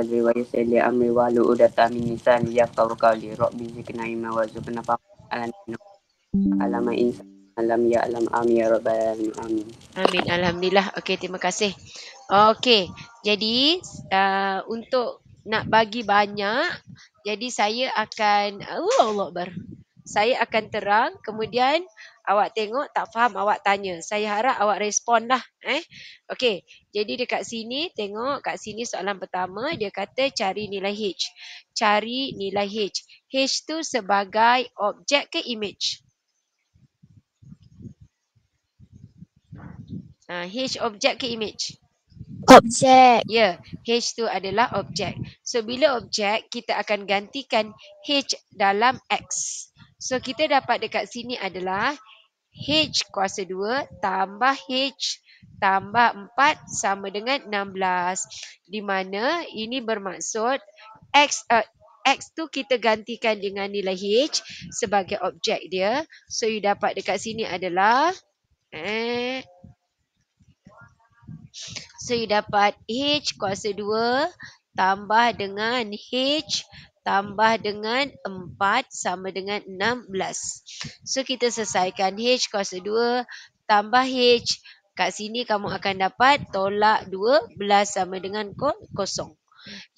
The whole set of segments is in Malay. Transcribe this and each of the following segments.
Kata riwayat saya li amri walu udata min nisan Ya kau kau li Rabbi zikna ima wazuh Kenapa Alamak insan Alam ya alam amin ya rabbal amin. Amin alhamdulillah. Okey terima kasih. Okey. Jadi uh, untuk nak bagi banyak jadi saya akan Allah Allah bar. Saya akan terang kemudian awak tengok tak faham awak tanya. Saya harap awak respon lah. Eh? Okey, jadi dekat sini tengok kat sini soalan pertama dia kata cari nilai H. Cari nilai H. H tu sebagai objek ke image? Uh, H objek ke image? Objek. Ya, yeah, H tu adalah objek. So bila objek kita akan gantikan H dalam X. So kita dapat dekat sini adalah H kuasa 2 tambah H tambah 4 sama dengan 16. Di mana ini bermaksud X, uh, X tu kita gantikan dengan nilai H sebagai objek dia. So you dapat dekat sini adalah. Eh, so you dapat H kuasa 2 tambah dengan H tambah dengan 4 sama dengan 16. So kita selesaikan H kuasa 2 tambah H. Kat sini kamu akan dapat tolak 12 sama dengan kosong.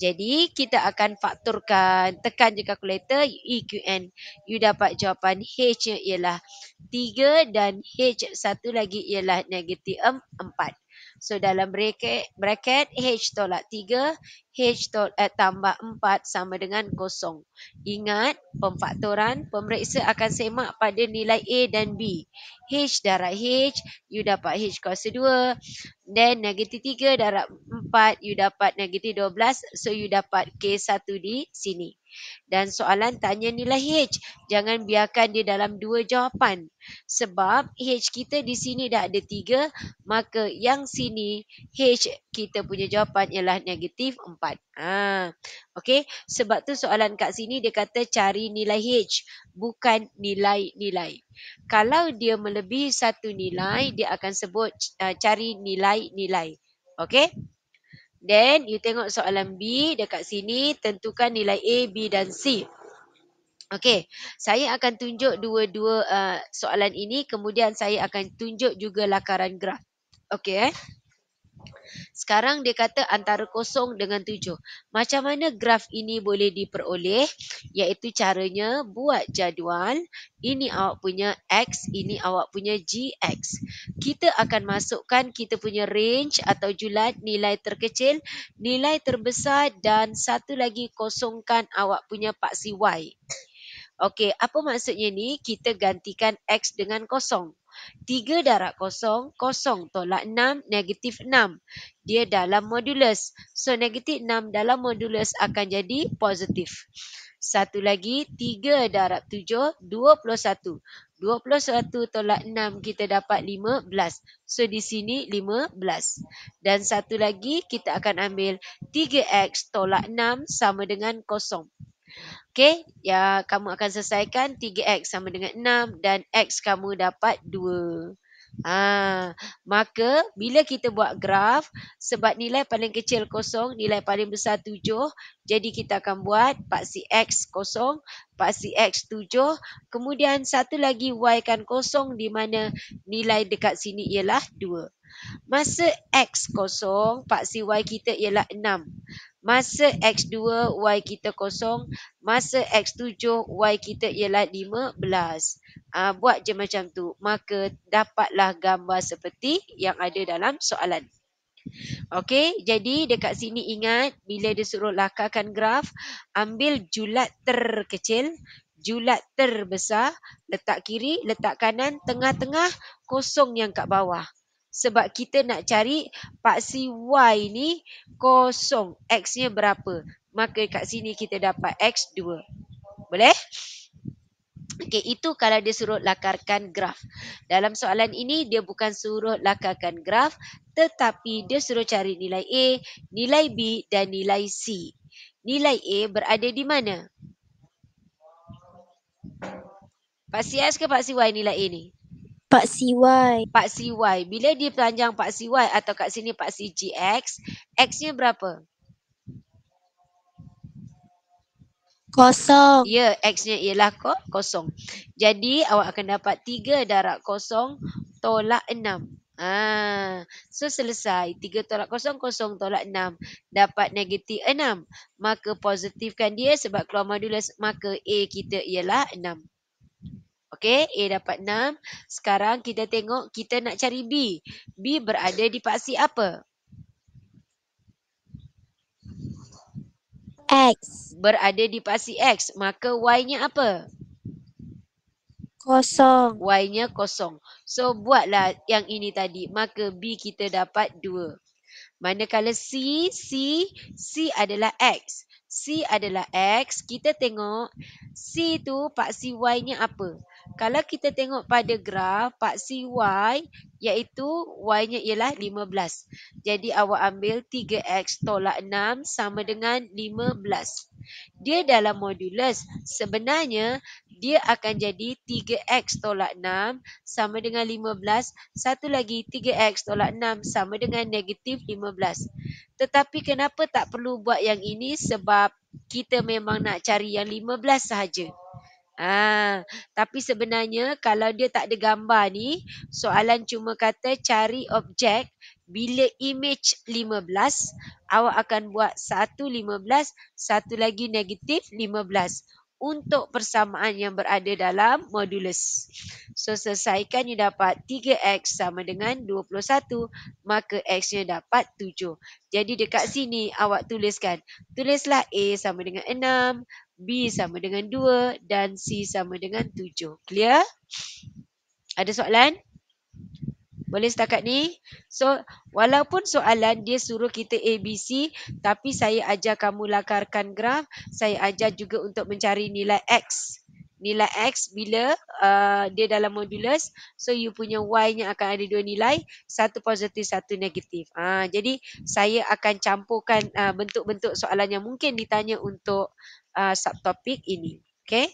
Jadi kita akan fakturkan, tekan je kalkulator EQN. You dapat jawapan H ialah 3 dan H satu lagi ialah negatif 4. So dalam bracket, bracket H tolak 3, H tolak eh, tambah 4 sama dengan kosong. Ingat, pemfaktoran, pemeriksa akan semak pada nilai A dan B. H darab H, you dapat H kuasa 2. Then negatif 3 darab 4, you dapat negatif 12. So you dapat K1 di sini. Dan soalan tanya nilai H. Jangan biarkan dia dalam dua jawapan. Sebab H kita di sini dah ada tiga. Maka yang sini H kita punya jawapan ialah negatif empat. Ha. Okey. Sebab tu soalan kat sini dia kata cari nilai H. Bukan nilai-nilai. Kalau dia melebihi satu nilai, dia akan sebut uh, cari nilai-nilai. Okey. Then you tengok soalan B dekat sini tentukan nilai A, B dan C. Okey, saya akan tunjuk dua-dua uh, soalan ini kemudian saya akan tunjuk juga lakaran graf. Okey eh. Sekarang dia kata antara kosong dengan tujuh. Macam mana graf ini boleh diperoleh? Iaitu caranya buat jadual. Ini awak punya X, ini awak punya GX. Kita akan masukkan kita punya range atau julat nilai terkecil, nilai terbesar dan satu lagi kosongkan awak punya paksi Y. Okey, apa maksudnya ni? Kita gantikan X dengan kosong. 3 darab kosong kosong tolak 6, negatif 6. Dia dalam modulus. So, negatif 6 dalam modulus akan jadi positif. Satu lagi, 3 darab 7, 21. 21 tolak 6 kita dapat 15. So, di sini 15. Dan satu lagi, kita akan ambil 3x tolak 6 sama dengan kosong. Okey, ya kamu akan selesaikan 3x sama dengan 6 dan x kamu dapat 2. Ha, maka bila kita buat graf sebab nilai paling kecil kosong, nilai paling besar 7, jadi kita akan buat paksi x kosong, paksi x 7, kemudian satu lagi y kan kosong di mana nilai dekat sini ialah 2. Masa X kosong, paksi Y kita ialah 6. Masa X2, Y kita kosong. Masa X7, Y kita ialah 15. Aa, ah, buat je macam tu. Maka dapatlah gambar seperti yang ada dalam soalan. Okey, jadi dekat sini ingat bila dia suruh lakarkan graf, ambil julat terkecil, julat terbesar, letak kiri, letak kanan, tengah-tengah, kosong yang kat bawah sebab kita nak cari paksi y ni kosong x nya berapa maka kat sini kita dapat x2 boleh okey itu kalau dia suruh lakarkan graf dalam soalan ini dia bukan suruh lakarkan graf tetapi dia suruh cari nilai a nilai b dan nilai c nilai a berada di mana paksi x ke paksi y nilai a ni Pak CY. Pak CY. Bila dia panjang Pak CY atau kat sini Pak CGX, X-nya berapa? Kosong. Ya, X-nya ialah ko kosong. Jadi, awak akan dapat 3 darab kosong tolak 6. Ah, ha. so, selesai. 3 tolak kosong, kosong tolak 6. Dapat negatif 6. Maka positifkan dia sebab keluar modulus. Maka A kita ialah 6. Okey, A dapat 6. Sekarang kita tengok kita nak cari B. B berada di paksi apa? X. Berada di paksi X. Maka Y-nya apa? Kosong. Y-nya kosong. So, buatlah yang ini tadi. Maka B kita dapat 2. Manakala C, C, C adalah X. C adalah X. Kita tengok C tu paksi Y-nya apa? kalau kita tengok pada graf paksi Y iaitu Y nya ialah 15. Jadi awak ambil 3X tolak 6 sama dengan 15. Dia dalam modulus. Sebenarnya dia akan jadi 3X tolak 6 sama dengan 15. Satu lagi 3X tolak 6 sama dengan negatif 15. Tetapi kenapa tak perlu buat yang ini sebab kita memang nak cari yang 15 sahaja. Ah, tapi sebenarnya kalau dia tak ada gambar ni, soalan cuma kata cari objek bila image 15, awak akan buat 1 15, satu lagi negatif 15 untuk persamaan yang berada dalam modulus. So selesaikan you dapat 3x sama dengan 21, maka x-nya dapat 7. Jadi dekat sini awak tuliskan, tulislah a sama dengan 6, B sama dengan 2 dan C sama dengan 7. Clear? Ada soalan? Boleh setakat ni? So, walaupun soalan dia suruh kita ABC, tapi saya ajar kamu lakarkan graf, saya ajar juga untuk mencari nilai X. Nilai X bila uh, dia dalam modulus, so you punya y yang akan ada dua nilai, satu positif, satu negatif. Uh, jadi, saya akan campurkan uh, bentuk-bentuk uh, soalan yang mungkin ditanya untuk uh, subtopik ini. Okay.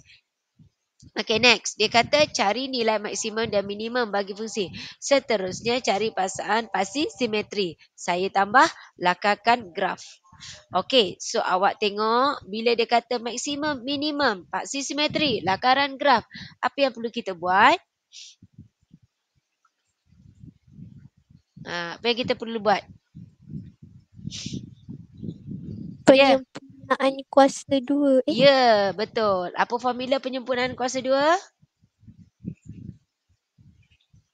Okay next. Dia kata cari nilai maksimum dan minimum bagi fungsi. Seterusnya cari pasangan pasti simetri. Saya tambah lakarkan graf. Okay so awak tengok bila dia kata maksimum minimum pasti simetri lakaran graf. Apa yang perlu kita buat? Ah, apa yang kita perlu buat? Penyempurna penyempurnaan kuasa dua. Eh? Ya, yeah, betul. Apa formula penyempurnaan kuasa dua?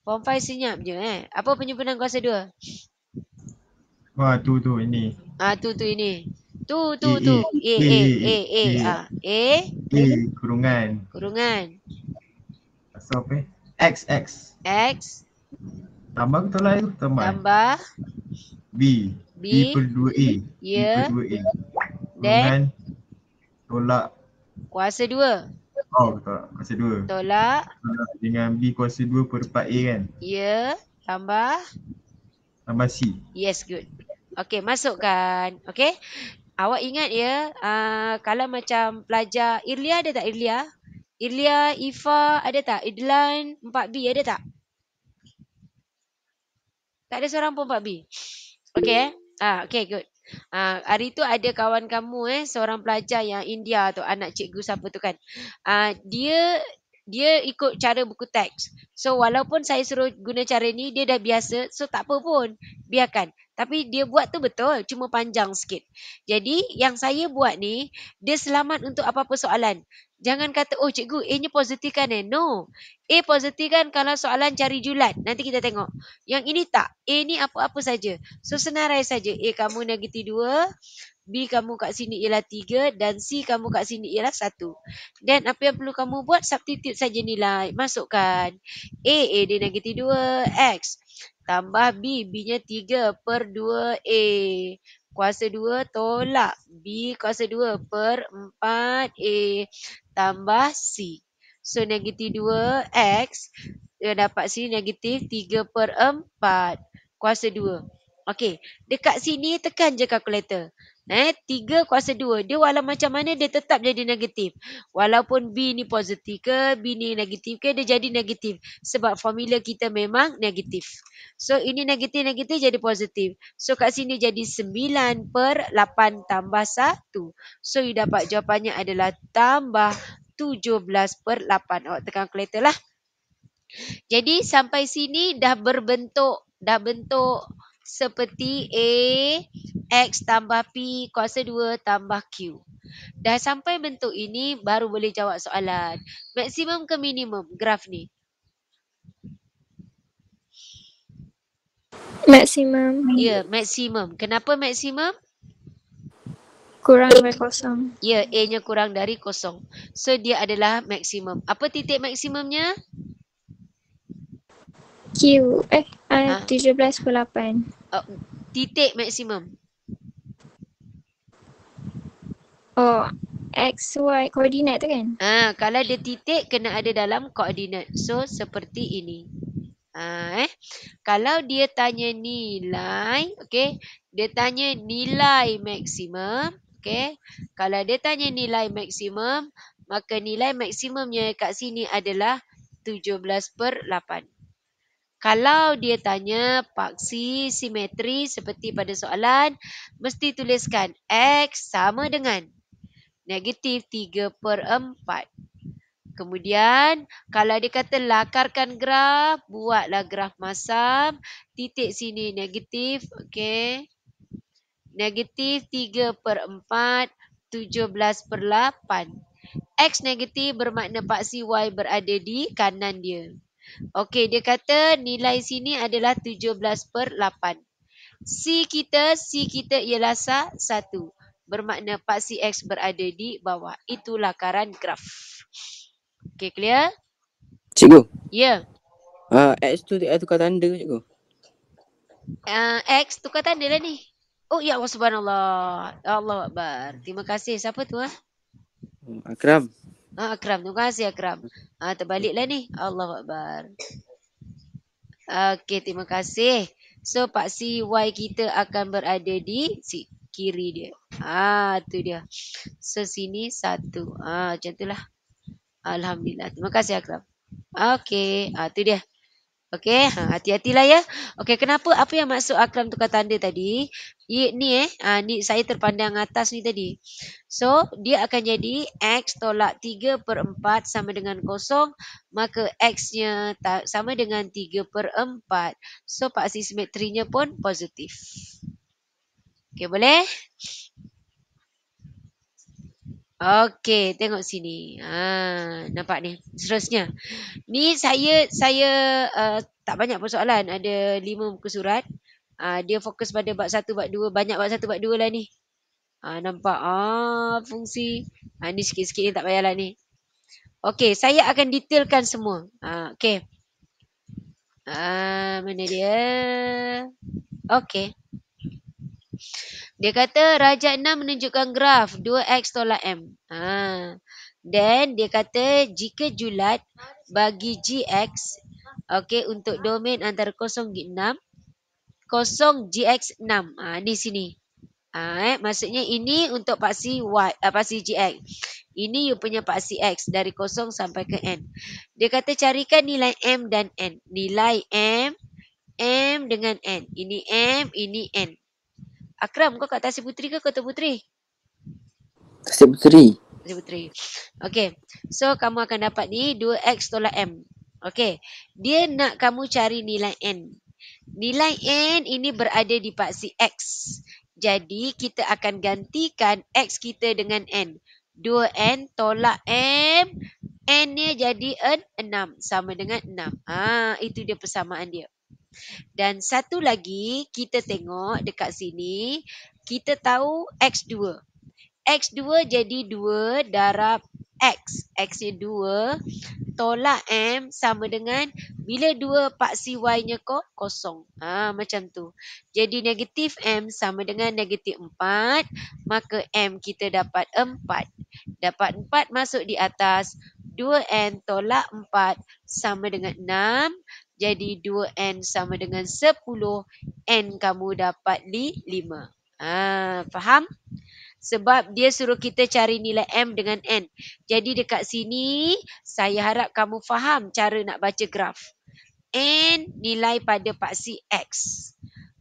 Form 5 senyap je eh. Apa penyempurnaan kuasa dua? Wah, tu tu ini. Ah, tu tu ini. Tu tu eh, tu. A A A A. A. A. A. Kurungan. Kurungan. Asal apa? Eh? X X. X. Tambah ke tolak tu? Tambah. Tambah. B. B. B per 2A. Ya. Yeah. B per 2A. Then tolak kuasa dua. Oh betul. Kuasa dua. Tolak. Dengan B kuasa dua per 4 A kan? Ya. Yeah. Tambah. Tambah C. Yes good. Okay masukkan. Okay. Awak ingat ya. Uh, kalau macam pelajar. Irlia ada tak Irlia? Irlia, Ifa ada tak? Idlan 4B ada tak? Tak ada seorang pun 4B. Okay. Eh? Ah, okay good. Ha, hari tu ada kawan kamu eh seorang pelajar yang India tu anak cikgu siapa tu kan. Ha, dia dia ikut cara buku teks. So walaupun saya suruh guna cara ni dia dah biasa so tak apa pun biarkan. Tapi dia buat tu betul cuma panjang sikit. Jadi yang saya buat ni dia selamat untuk apa-apa soalan. Jangan kata, oh cikgu A nya positif kan eh? No. A positif kan kalau soalan cari julat. Nanti kita tengok. Yang ini tak. A ni apa-apa saja. So senarai saja. A kamu negatif 2. B kamu kat sini ialah 3. Dan C kamu kat sini ialah 1. Dan apa yang perlu kamu buat? Substitute saja nilai. Masukkan. A, A dia negatif 2. X. Tambah B. B nya 3 per 2A kuasa 2 tolak B kuasa 2 per 4A tambah C. So negatif 2X dia dapat sini negatif 3 per 4 kuasa 2. Okey, dekat sini tekan je kalkulator. Eh, 3 kuasa 2. Dia walau macam mana dia tetap jadi negatif. Walaupun B ni positif ke, B ni negatif ke, dia jadi negatif. Sebab formula kita memang negatif. So ini negatif-negatif jadi positif. So kat sini jadi 9 per 8 tambah 1. So you dapat jawapannya adalah tambah 17 per 8. Awak tekan kereta lah. Jadi sampai sini dah berbentuk, dah bentuk seperti A X tambah P kuasa 2 tambah Q. Dah sampai bentuk ini baru boleh jawab soalan. Maksimum ke minimum graf ni? Maksimum. Ya, yeah, maksimum. Kenapa maksimum? Kurang dari kosong. Ya, yeah, A-nya kurang dari kosong. So, dia adalah maksimum. Apa titik maksimumnya? Q eh uh, ha. 17.8 oh, titik maksimum oh x y koordinat tu kan ah kalau dia titik kena ada dalam koordinat so seperti ini Uh, eh kalau dia tanya nilai okey dia tanya nilai maksimum okey kalau dia tanya nilai maksimum maka nilai maksimumnya kat sini adalah 17/8 kalau dia tanya paksi simetri seperti pada soalan, mesti tuliskan X sama dengan negatif 3 per 4. Kemudian, kalau dia kata lakarkan graf, buatlah graf masam. Titik sini negatif, okey. Negatif 3 per 4, 17 per 8. X negatif bermakna paksi Y berada di kanan dia. Okey, dia kata nilai sini adalah 17 per 8. C kita, C kita ialah sa, 1. Bermakna paksi X berada di bawah. Itulah karan graf. Okey, clear? Cikgu. Ya. Yeah. Uh, X tu dia tukar tanda ke, cikgu? Uh, X tukar tanda lah ni. Oh, ya Allah subhanallah. Ya Allah Akbar. Terima kasih. Siapa tu? Ha? Akram. Ah, Akram. Terima kasih Akram. Ah, terbaliklah ni. Allah Akbar. Okey, terima kasih. So, Pak Si Y kita akan berada di si kiri dia. Ah, tu dia. So, sini satu. Ah, macam itulah. Alhamdulillah. Terima kasih Akram. Okey, ah, tu dia. Okey, ha, hati-hatilah ya. Okey, kenapa? Apa yang masuk akram tukar tanda tadi? I, ni eh, ha, ni saya terpandang atas ni tadi. So, dia akan jadi X tolak 3 per 4 sama dengan kosong. Maka X-nya sama dengan 3 per 4. So, paksi simetrinya pun positif. Okey, Boleh? Okey, tengok sini. Ha, nampak ni. Seterusnya. Ni saya saya uh, tak banyak persoalan. Ada lima muka surat. Uh, dia fokus pada bab satu, bab dua. Banyak bab satu, bab dua lah ni. Ha, nampak. Ah, fungsi. Ha, ni sikit-sikit ni tak payahlah ni. Okey, saya akan detailkan semua. Ha, Okey. Ha, mana dia? Okey. Dia kata raja 6 menunjukkan graf 2x tolak m. Ha. Then dia kata jika julat bagi gx okay untuk domain antara 0 6 kosong gx 6. Ha ni sini. Ha eh maksudnya ini untuk paksi y apa ah, si gx. Ini you punya paksi x dari kosong sampai ke n. Dia kata carikan nilai m dan n. Nilai m m dengan n. Ini m, ini n. Akram kau kat Tasik Puteri ke Kota Puteri? Tasik Puteri. Tasik Puteri. Okey. So kamu akan dapat ni 2x tolak m. Okey. Dia nak kamu cari nilai n. Nilai n ini berada di paksi x. Jadi kita akan gantikan x kita dengan n. 2n tolak m n nya jadi 6 sama dengan 6. Ah itu dia persamaan dia. Dan satu lagi kita tengok dekat sini, kita tahu X2. X2 jadi 2 darab X. X nya 2 tolak M sama dengan bila 2 paksi Y nya kok kosong. Ha, macam tu. Jadi negatif M sama dengan negatif 4. Maka M kita dapat 4. Dapat 4 masuk di atas. 2N tolak 4 sama dengan jadi 2N sama dengan 10. N kamu dapat 5. Ha, faham? Sebab dia suruh kita cari nilai M dengan N. Jadi dekat sini saya harap kamu faham cara nak baca graf. N nilai pada paksi X.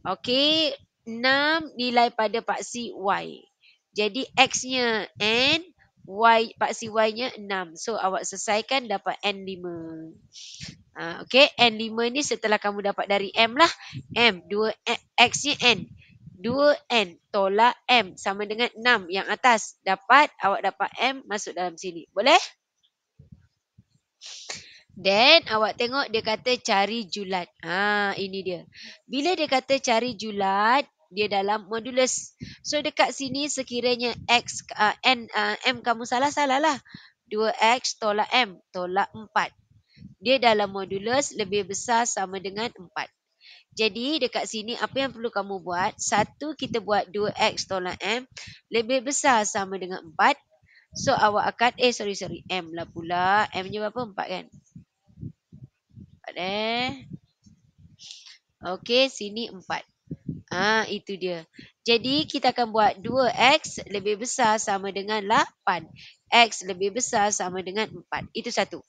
Okey. 6 nilai pada paksi Y. Jadi X-nya N. Y, paksi Y-nya 6. So awak selesaikan dapat N 5. Ah, okay. N5 ni setelah kamu dapat dari M lah. M. 2 eh, X ni N. 2N tolak M sama dengan 6 yang atas. Dapat, awak dapat M masuk dalam sini. Boleh? Then awak tengok dia kata cari julat. Ha, ini dia. Bila dia kata cari julat, dia dalam modulus. So dekat sini sekiranya X, uh, N, uh, M kamu salah-salah lah. 2X tolak M tolak 4 dia dalam modulus lebih besar sama dengan 4. Jadi dekat sini apa yang perlu kamu buat? Satu kita buat 2x tolak m lebih besar sama dengan 4. So awak akan eh sorry sorry m lah pula. M nya berapa? 4 kan? 4 eh. okay sini 4. Ah ha, itu dia. Jadi kita akan buat 2x lebih besar sama dengan 8. X lebih besar sama dengan 4. Itu satu.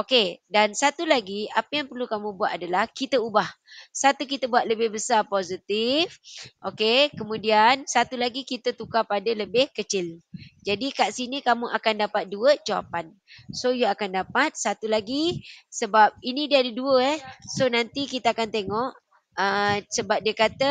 Okey, dan satu lagi apa yang perlu kamu buat adalah kita ubah. Satu kita buat lebih besar positif. Okey, kemudian satu lagi kita tukar pada lebih kecil. Jadi kat sini kamu akan dapat dua jawapan. So you akan dapat satu lagi sebab ini dia ada dua eh. So nanti kita akan tengok uh, sebab dia kata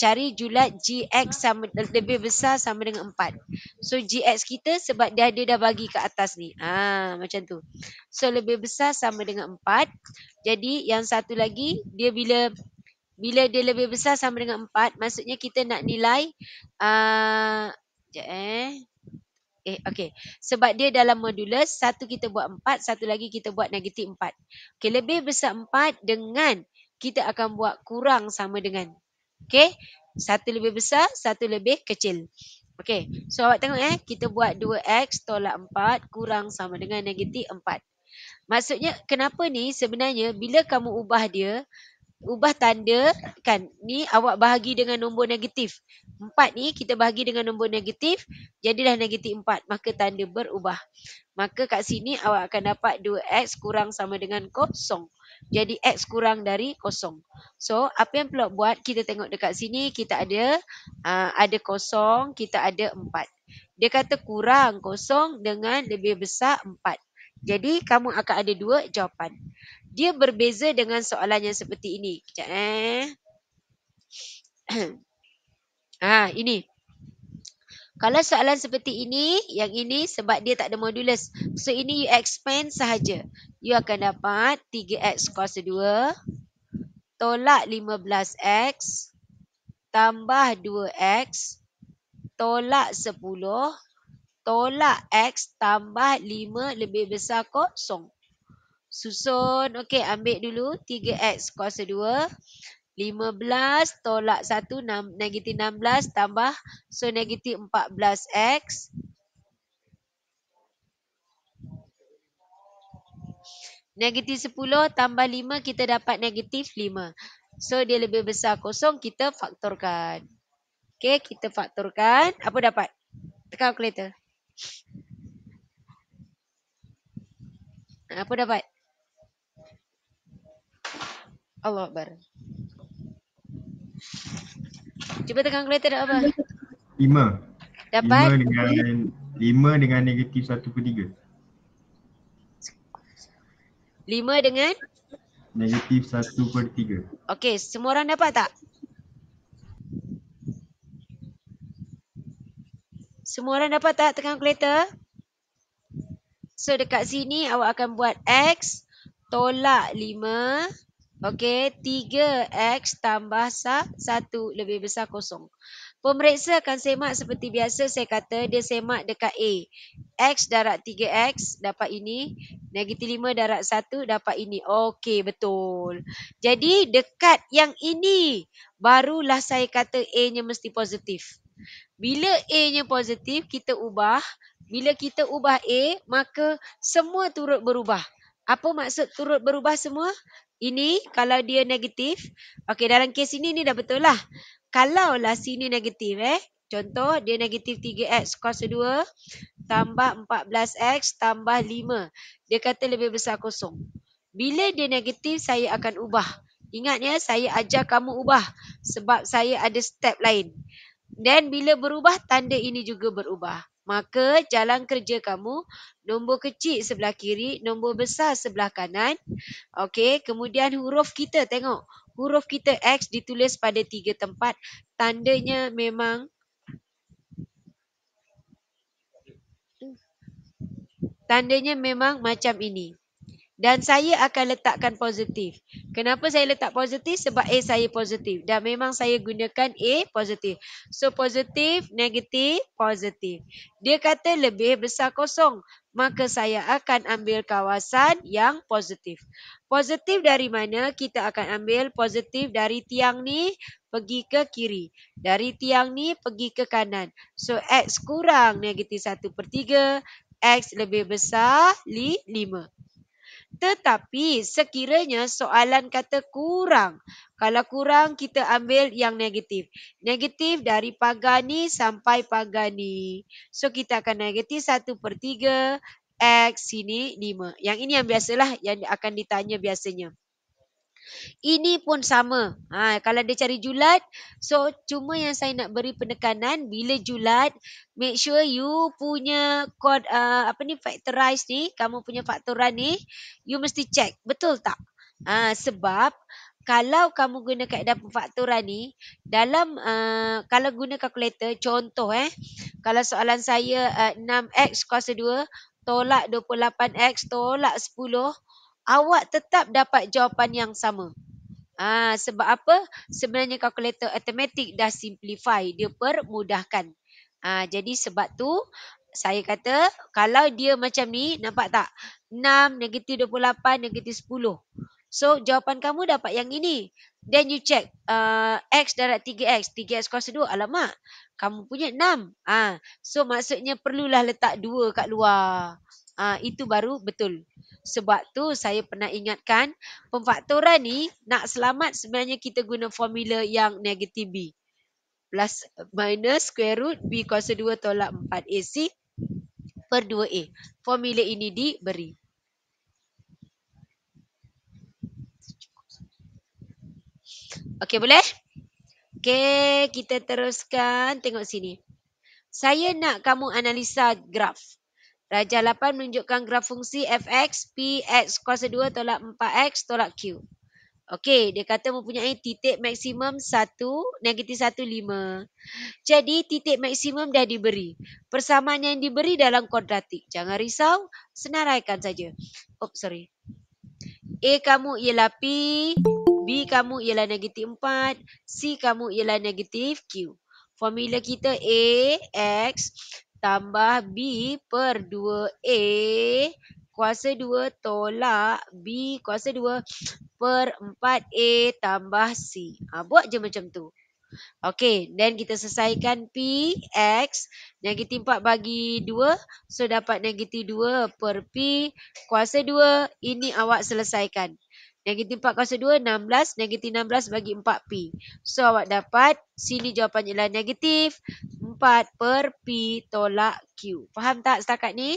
cari julat GX sama lebih besar sama dengan 4. So GX kita sebab dia ada dah bagi ke atas ni. Ha macam tu. So lebih besar sama dengan 4. Jadi yang satu lagi dia bila bila dia lebih besar sama dengan 4 maksudnya kita nak nilai a uh, eh Eh okey sebab dia dalam modulus satu kita buat 4 satu lagi kita buat negatif 4. Okey lebih besar 4 dengan kita akan buat kurang sama dengan. Okey, satu lebih besar, satu lebih kecil. Okey, so awak tengok eh, kita buat 2x tolak 4 kurang sama dengan negatif 4. Maksudnya kenapa ni sebenarnya bila kamu ubah dia, ubah tanda kan, ni awak bahagi dengan nombor negatif. 4 ni kita bahagi dengan nombor negatif, jadilah negatif 4, maka tanda berubah. Maka kat sini awak akan dapat 2x kurang sama dengan kosong jadi x kurang dari kosong. So apa yang perlu buat kita tengok dekat sini kita ada uh, ada kosong kita ada empat. Dia kata kurang kosong dengan lebih besar empat. Jadi kamu akan ada dua jawapan. Dia berbeza dengan soalan yang seperti ini. Kejap eh. ah ini. Kalau soalan seperti ini, yang ini sebab dia tak ada modulus. So ini you expand sahaja. You akan dapat 3x kuasa 2 tolak 15x tambah 2x tolak 10 tolak x tambah 5 lebih besar kosong. Susun. Okey, ambil dulu 3x kuasa 2 15 tolak 1 6, negatif 16 tambah so negatif 14x. Negatif 10 tambah 5 kita dapat negatif 5. So dia lebih besar kosong kita faktorkan. Okay kita faktorkan. Apa dapat? Tekan kalkulator. Apa dapat? Allah Akbar. Cuba tekan kalkulator apa? 5. Dapat? 5 dengan 5 dengan negatif 1 per 3. 5 dengan? Negatif 1 per 3. Okey, semua orang dapat tak? Semua orang dapat tak tekan kalkulator? So dekat sini awak akan buat X tolak 5 Okey, 3x tambah 1 lebih besar kosong. Pemeriksa akan semak seperti biasa saya kata dia semak dekat A. X darat 3X dapat ini. Negatif 5 darat 1 dapat ini. Okey, betul. Jadi dekat yang ini barulah saya kata A-nya mesti positif. Bila A-nya positif, kita ubah. Bila kita ubah A, maka semua turut berubah. Apa maksud turut berubah semua? ini kalau dia negatif. Okey, dalam kes ini ni dah betul lah. Kalau lah sini negatif eh. Contoh dia negatif 3x kuasa 2 tambah 14x tambah 5. Dia kata lebih besar kosong. Bila dia negatif saya akan ubah. Ingat ya saya ajar kamu ubah sebab saya ada step lain. Dan bila berubah tanda ini juga berubah. Maka jalan kerja kamu nombor kecil sebelah kiri, nombor besar sebelah kanan. Okey, kemudian huruf kita tengok. Huruf kita X ditulis pada tiga tempat. Tandanya memang tandanya memang macam ini dan saya akan letakkan positif. Kenapa saya letak positif? Sebab A saya positif. Dan memang saya gunakan A positif. So positif, negatif, positif. Dia kata lebih besar kosong. Maka saya akan ambil kawasan yang positif. Positif dari mana? Kita akan ambil positif dari tiang ni pergi ke kiri. Dari tiang ni pergi ke kanan. So X kurang negatif 1 per 3. X lebih besar li 5. Tetapi sekiranya soalan kata kurang, kalau kurang kita ambil yang negatif. Negatif dari pagar ni sampai pagar ni. So kita akan negatif 1 per 3, X sini 5. Yang ini yang biasalah yang akan ditanya biasanya. Ini pun sama. Ha, kalau dia cari julat, so cuma yang saya nak beri penekanan bila julat, make sure you punya kod uh, apa ni factorize ni, kamu punya faktoran ni, you mesti check betul tak? Ha, sebab kalau kamu guna kaedah pemfaktoran ni dalam uh, kalau guna kalkulator contoh eh kalau soalan saya uh, 6x kuasa 2 tolak 28x tolak 10 awak tetap dapat jawapan yang sama. Ah, sebab apa? Sebenarnya kalkulator automatik dah simplify, dia permudahkan. Ah, jadi sebab tu saya kata kalau dia macam ni, nampak tak? 6, negatif 28, negatif 10. So jawapan kamu dapat yang ini. Then you check uh, X darat 3X. 3X kuasa 2. Alamak. Kamu punya 6. ha. Ah, so maksudnya perlulah letak 2 kat luar uh, itu baru betul. Sebab tu saya pernah ingatkan pemfaktoran ni nak selamat sebenarnya kita guna formula yang negatif B. Plus minus square root B kuasa 2 tolak 4AC per 2A. Formula ini diberi. Okey boleh? Okey kita teruskan tengok sini. Saya nak kamu analisa graf. Raja 8 menunjukkan graf fungsi fx, px kuasa 2 tolak 4x tolak q. Okey, dia kata mempunyai titik maksimum 1, negatif 1, 5. Jadi, titik maksimum dah diberi. Persamaan yang diberi dalam kuadratik. Jangan risau, senaraikan saja. Oh, sorry. A kamu ialah P, B kamu ialah negatif 4, C kamu ialah negatif Q. Formula kita A, X, tambah B per 2A e. kuasa 2 tolak B kuasa 2 per 4A e, tambah C. Ha, buat je macam tu. Okey, then kita selesaikan p PX. Negatif 4 bagi 2. So, dapat negatif 2 per P kuasa 2. Ini awak selesaikan. Negatif 4 kuasa 2, 16. Negatif 16 bagi 4P. So, awak dapat sini jawapannya ialah negatif 4 per P tolak Q. Faham tak setakat ni?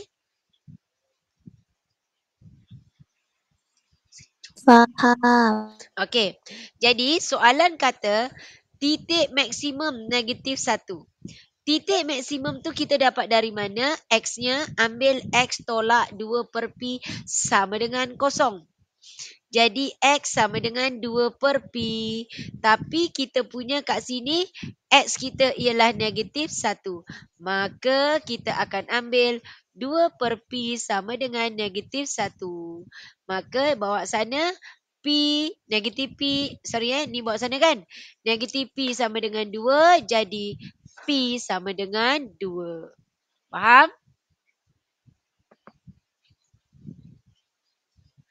Faham. Okey. Jadi, soalan kata titik maksimum negatif 1. Titik maksimum tu kita dapat dari mana? X-nya ambil X tolak 2 per P sama dengan kosong. Jadi X sama dengan 2 per P. Tapi kita punya kat sini X kita ialah negatif 1. Maka kita akan ambil 2 per P sama dengan negatif 1. Maka bawa sana P, negatif P, sorry eh, ni bawa sana kan. Negatif P sama dengan 2, jadi P sama dengan 2. Faham?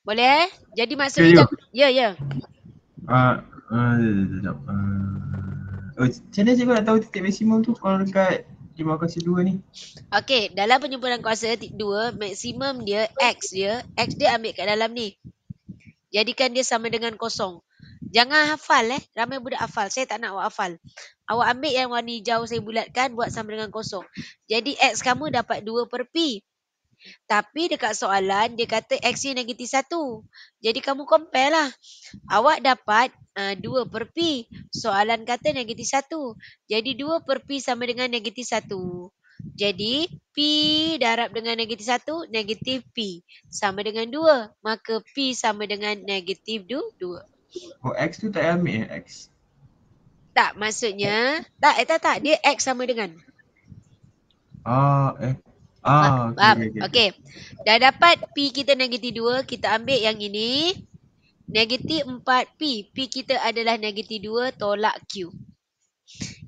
Boleh eh? Jadi maksudnya okay, macam, ya, ya. Ah, ah, ah. Oh, macam mana cikgu nak tahu titik maksimum tu kalau dekat terima kasih dua ni? Okey, dalam penyimpunan kuasa titik dua, maksimum dia X dia. X dia ambil kat dalam ni. Jadikan dia sama dengan kosong. Jangan hafal eh. Ramai budak hafal. Saya tak nak awak hafal. Awak ambil yang warna hijau saya bulatkan buat sama dengan kosong. Jadi X kamu dapat 2 per P. Tapi dekat soalan dia kata X ni negatif 1. Jadi kamu compare lah. Awak dapat uh, eh, 2 per P. Soalan kata negatif 1. Jadi 2 per P sama dengan negatif 1. Jadi P darab dengan negatif 1, negatif P. Sama dengan 2. Maka P sama dengan negatif 2. Oh X tu tak ambil eh X. Tak maksudnya. Tak eh tak tak. Dia X sama dengan. Ah X. Ah, okay, okay, okay. okay. Dah dapat P kita negatif 2, kita ambil yang ini. Negatif 4P. P kita adalah negatif 2 tolak Q.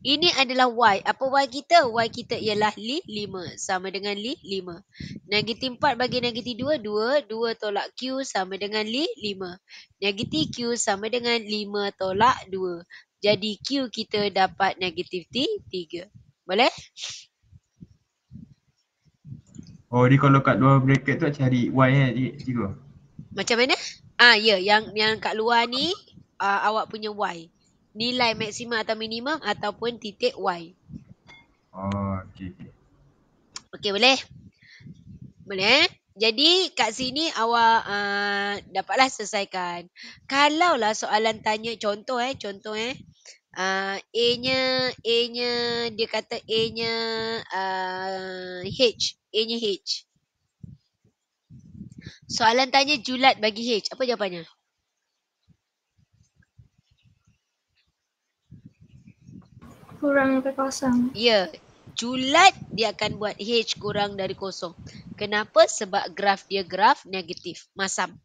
Ini adalah Y. Apa Y kita? Y kita ialah Li 5. Sama dengan Li 5. Negatif 4 bagi negatif 2, 2. 2 tolak Q sama dengan Li 5. Negatif Q sama dengan 5 tolak 2. Jadi Q kita dapat negatif 3. Boleh? Oh dia kalau kat luar bracket tu cari Y eh cikgu. Macam mana? Ah ya yang yang kat luar ni uh, awak punya Y. Nilai maksimum atau minimum ataupun titik Y. Oh okey. Okey boleh? Boleh eh? Jadi kat sini awak uh, dapatlah selesaikan. Kalaulah soalan tanya contoh eh contoh eh uh, ah, A-nya, A-nya, dia kata A-nya uh, ah, H. A-nya H. Soalan tanya julat bagi H. Apa jawapannya? Kurang daripada kosong. Ya. Yeah. Julat dia akan buat H kurang dari kosong. Kenapa? Sebab graf dia graf negatif. Masam.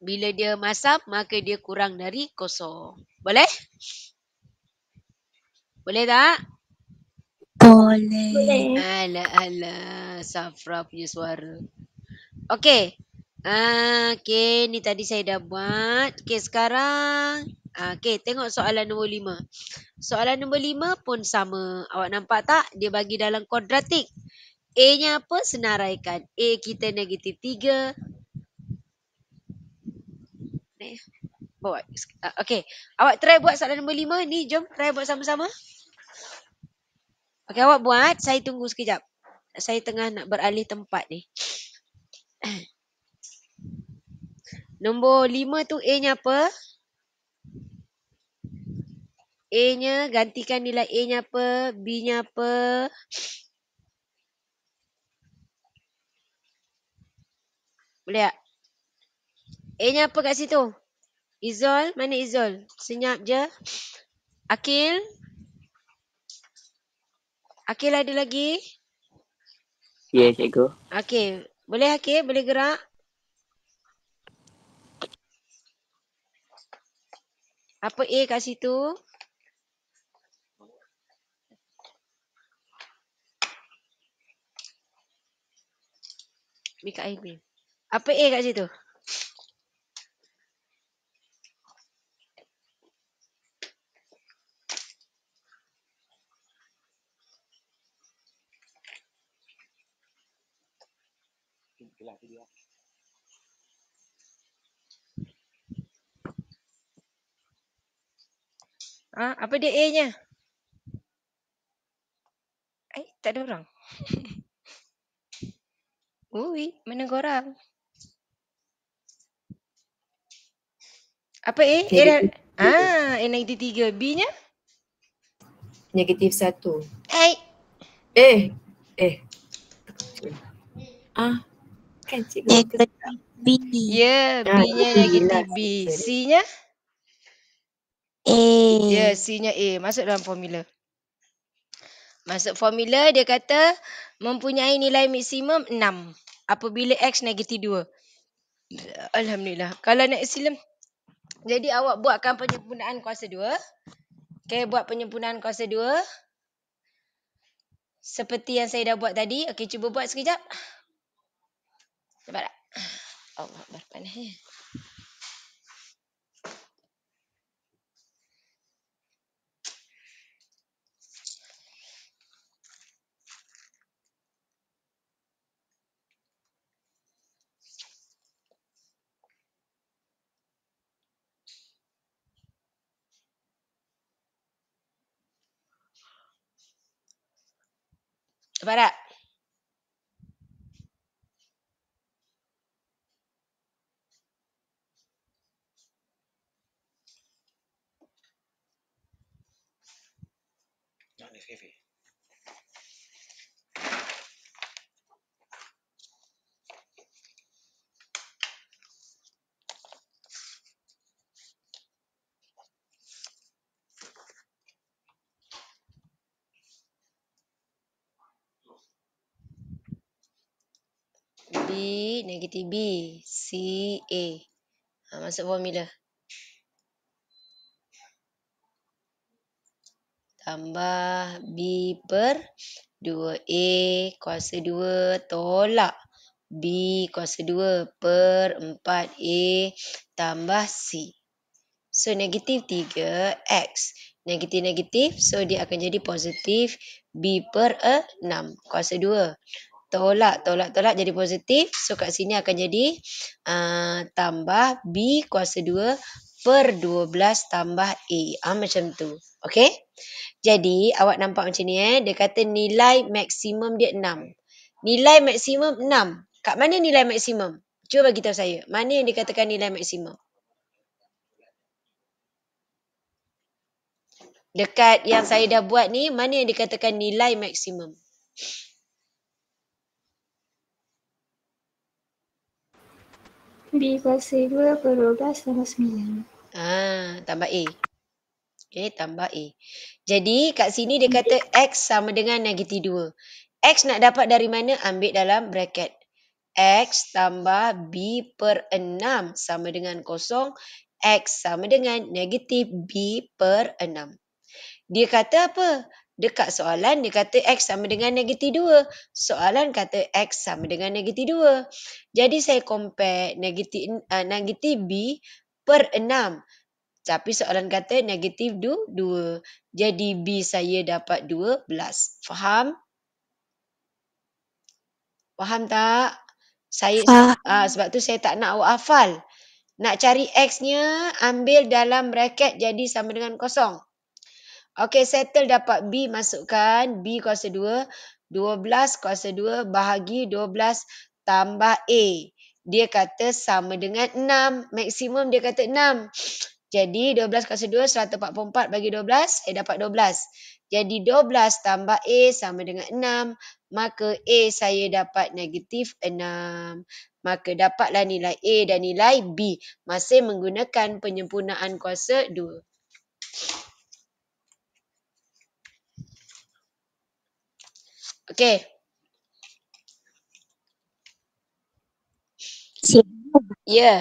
Bila dia masam, maka dia kurang dari kosong. Boleh? Boleh tak? Boleh. Ala ala Safra punya suara. Okey. Ah, okay, ni tadi saya dah buat. Okey, sekarang ah, okey, tengok soalan nombor lima. Soalan nombor lima pun sama. Awak nampak tak? Dia bagi dalam kuadratik. A-nya apa? Senaraikan. A kita negatif tiga. Eh, buat. Ah, okay. Awak try buat soalan nombor lima. Ni jom try buat sama-sama. Okay awak buat. Saya tunggu sekejap. Saya tengah nak beralih tempat ni. Nombor lima tu A nya apa? A nya gantikan nilai A nya apa? B nya apa? Boleh tak? A nya apa kat situ? Izol, mana Izol? Senyap je. Akil? Akil ada lagi? Ya, yeah, cikgu. Okey, boleh Akil? Boleh gerak? Apa A kat situ? Bikai B. Apa A kat situ? Ha? Apa dia A-nya? Eh, tak ada orang. Ui, mana korang? Apa A? A dah... Ah, A negatif tiga. B-nya? Negatif satu. Eh. Eh. Eh. Ah. Kan cikgu. B. Ya, B-nya ah, negatif B. C-nya? ah, A. Ya, yeah, C-nya A. Masuk dalam formula. Masuk formula, dia kata mempunyai nilai maksimum 6. Apabila X negatif 2. Alhamdulillah. Kalau nak silam. Jadi awak buatkan penyempurnaan kuasa 2. Okay, buat penyempurnaan kuasa 2. Seperti yang saya dah buat tadi. Okay, cuba buat sekejap. Nampak tak? Allah, berpanah ya. しばら何フィフィ kita B, C, A. Ha, masuk formula. Tambah B per 2A kuasa 2 tolak B kuasa 2 per 4A tambah C. So negatif 3X. Negatif-negatif so dia akan jadi positif B per 6 kuasa 2 tolak, tolak, tolak jadi positif. So kat sini akan jadi uh, tambah B kuasa 2 per 12 tambah A. Ah, macam tu. Okay. Jadi awak nampak macam ni eh. Dia kata nilai maksimum dia 6. Nilai maksimum 6. Kat mana nilai maksimum? Cuba bagi tahu saya. Mana yang dikatakan nilai maksimum? Dekat yang saya dah buat ni, mana yang dikatakan nilai maksimum? B kuasa 2 per 12 tambah 9. Ah, tambah A. Okay, eh, tambah A. Jadi kat sini dia kata X sama dengan negatif 2. X nak dapat dari mana? Ambil dalam bracket. X tambah B per 6 sama dengan kosong. X sama dengan negatif B per 6. Dia kata apa? Dekat soalan dia kata X sama dengan negatif 2. Soalan kata X sama dengan negatif 2. Jadi saya compare negatif, uh, negatif B per 6. Tapi soalan kata negatif 2. Jadi B saya dapat 12. Faham? Faham tak? Saya ah. uh, Sebab tu saya tak nak awak hafal. Nak cari X-nya ambil dalam bracket jadi sama dengan kosong. Okey, settle dapat B masukkan. B kuasa 2. 12 kuasa 2 bahagi 12 tambah A. Dia kata sama dengan 6. Maksimum dia kata 6. Jadi 12 kuasa 2, 144 bagi 12. eh dapat 12. Jadi 12 tambah A sama dengan 6. Maka A saya dapat negatif 6. Maka dapatlah nilai A dan nilai B. Masih menggunakan penyempurnaan kuasa 2. Okey. Cikgu. Ya. Yeah.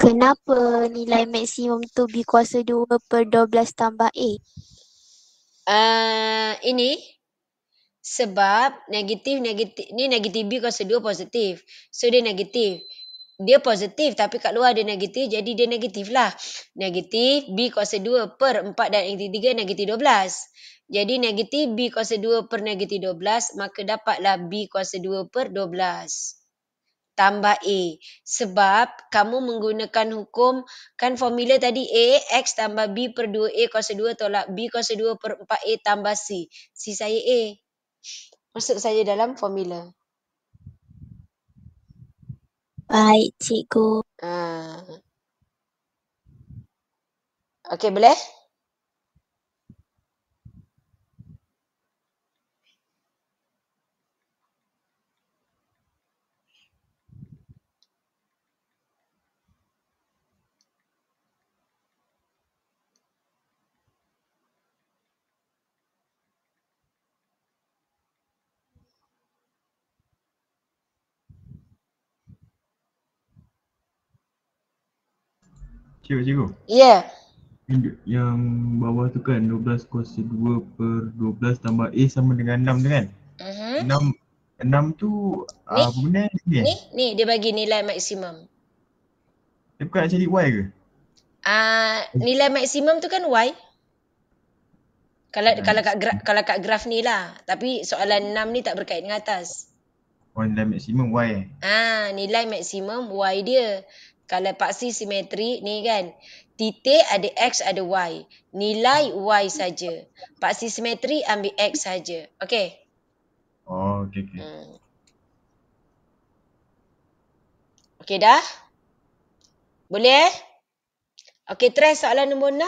Kenapa nilai maksimum tu B kuasa 2 per 12 tambah A? Uh, ini sebab negatif negatif ni negatif B kuasa 2 positif. So dia negatif. Dia positif tapi kat luar dia negatif jadi dia negatif lah. Negatif B kuasa 2 per 4 dan negatif 3 negatif 12. Jadi negatif B kuasa 2 per negatif 12 maka dapatlah B kuasa 2 per 12. Tambah A. Sebab kamu menggunakan hukum kan formula tadi A X tambah B per 2A kuasa 2 tolak B kuasa 2 per 4A tambah C. C saya A. Masuk saja dalam formula. Baik cikgu. Uh. Okey boleh? Boleh. cikgu cikgu ya yeah. yang bawah tu kan 12 kuasa 2 per 12 tambah A sama dengan 6 tu kan mm-hmm. 6 6 tu ah, ni? apa benda ni ni? ni dia bagi nilai maksimum dia bukan nak cari Y ke? Ah, uh, nilai maksimum tu kan Y. Kalau nah, kalau kat graf, kalau kat graf ni lah. Tapi soalan 6 ni tak berkait dengan atas. Oh, nilai maksimum Y. Ah, nilai maksimum Y dia kalau paksi simetri ni kan titik ada x ada y nilai y saja paksi simetri ambil x saja okey oh okey okey hmm. okey dah boleh eh? okey try soalan nombor 6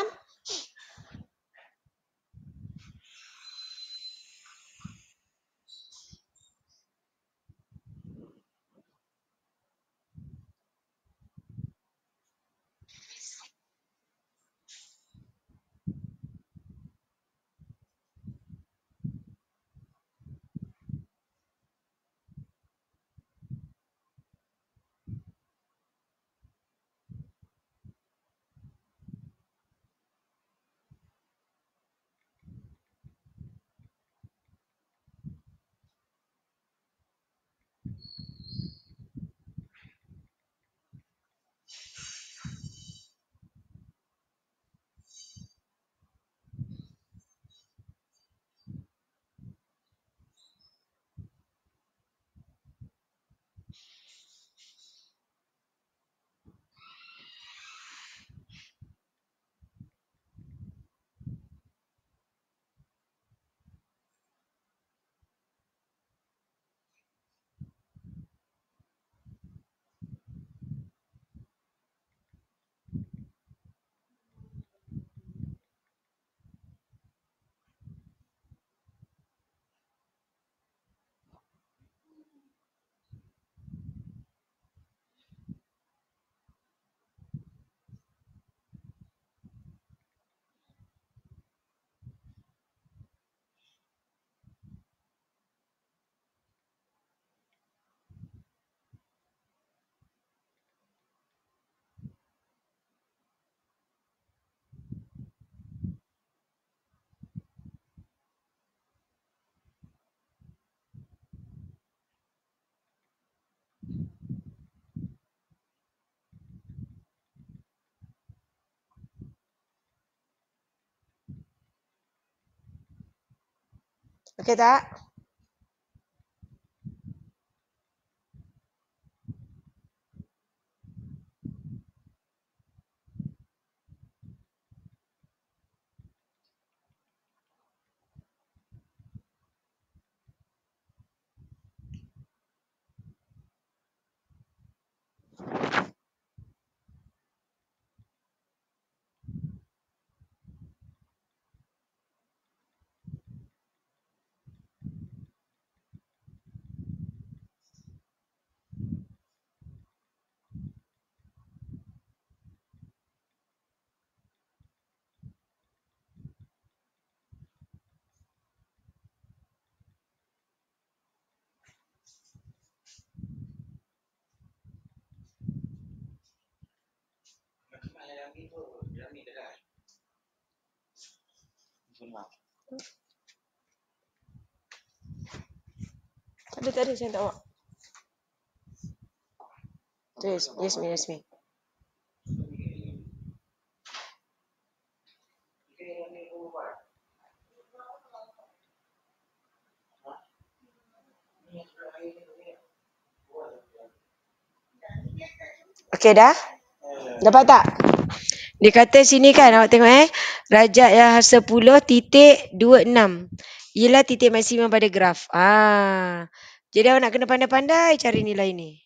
Look at that. Tadi tadi Saya tak buat. Tu yes, yes yes Okay dah? Dapat tak? Dia kata sini kan awak tengok eh. Rajat yang enam. Ialah titik maksimum pada graf. Ah. Jadi awak nak kena pandai-pandai cari nilai ni.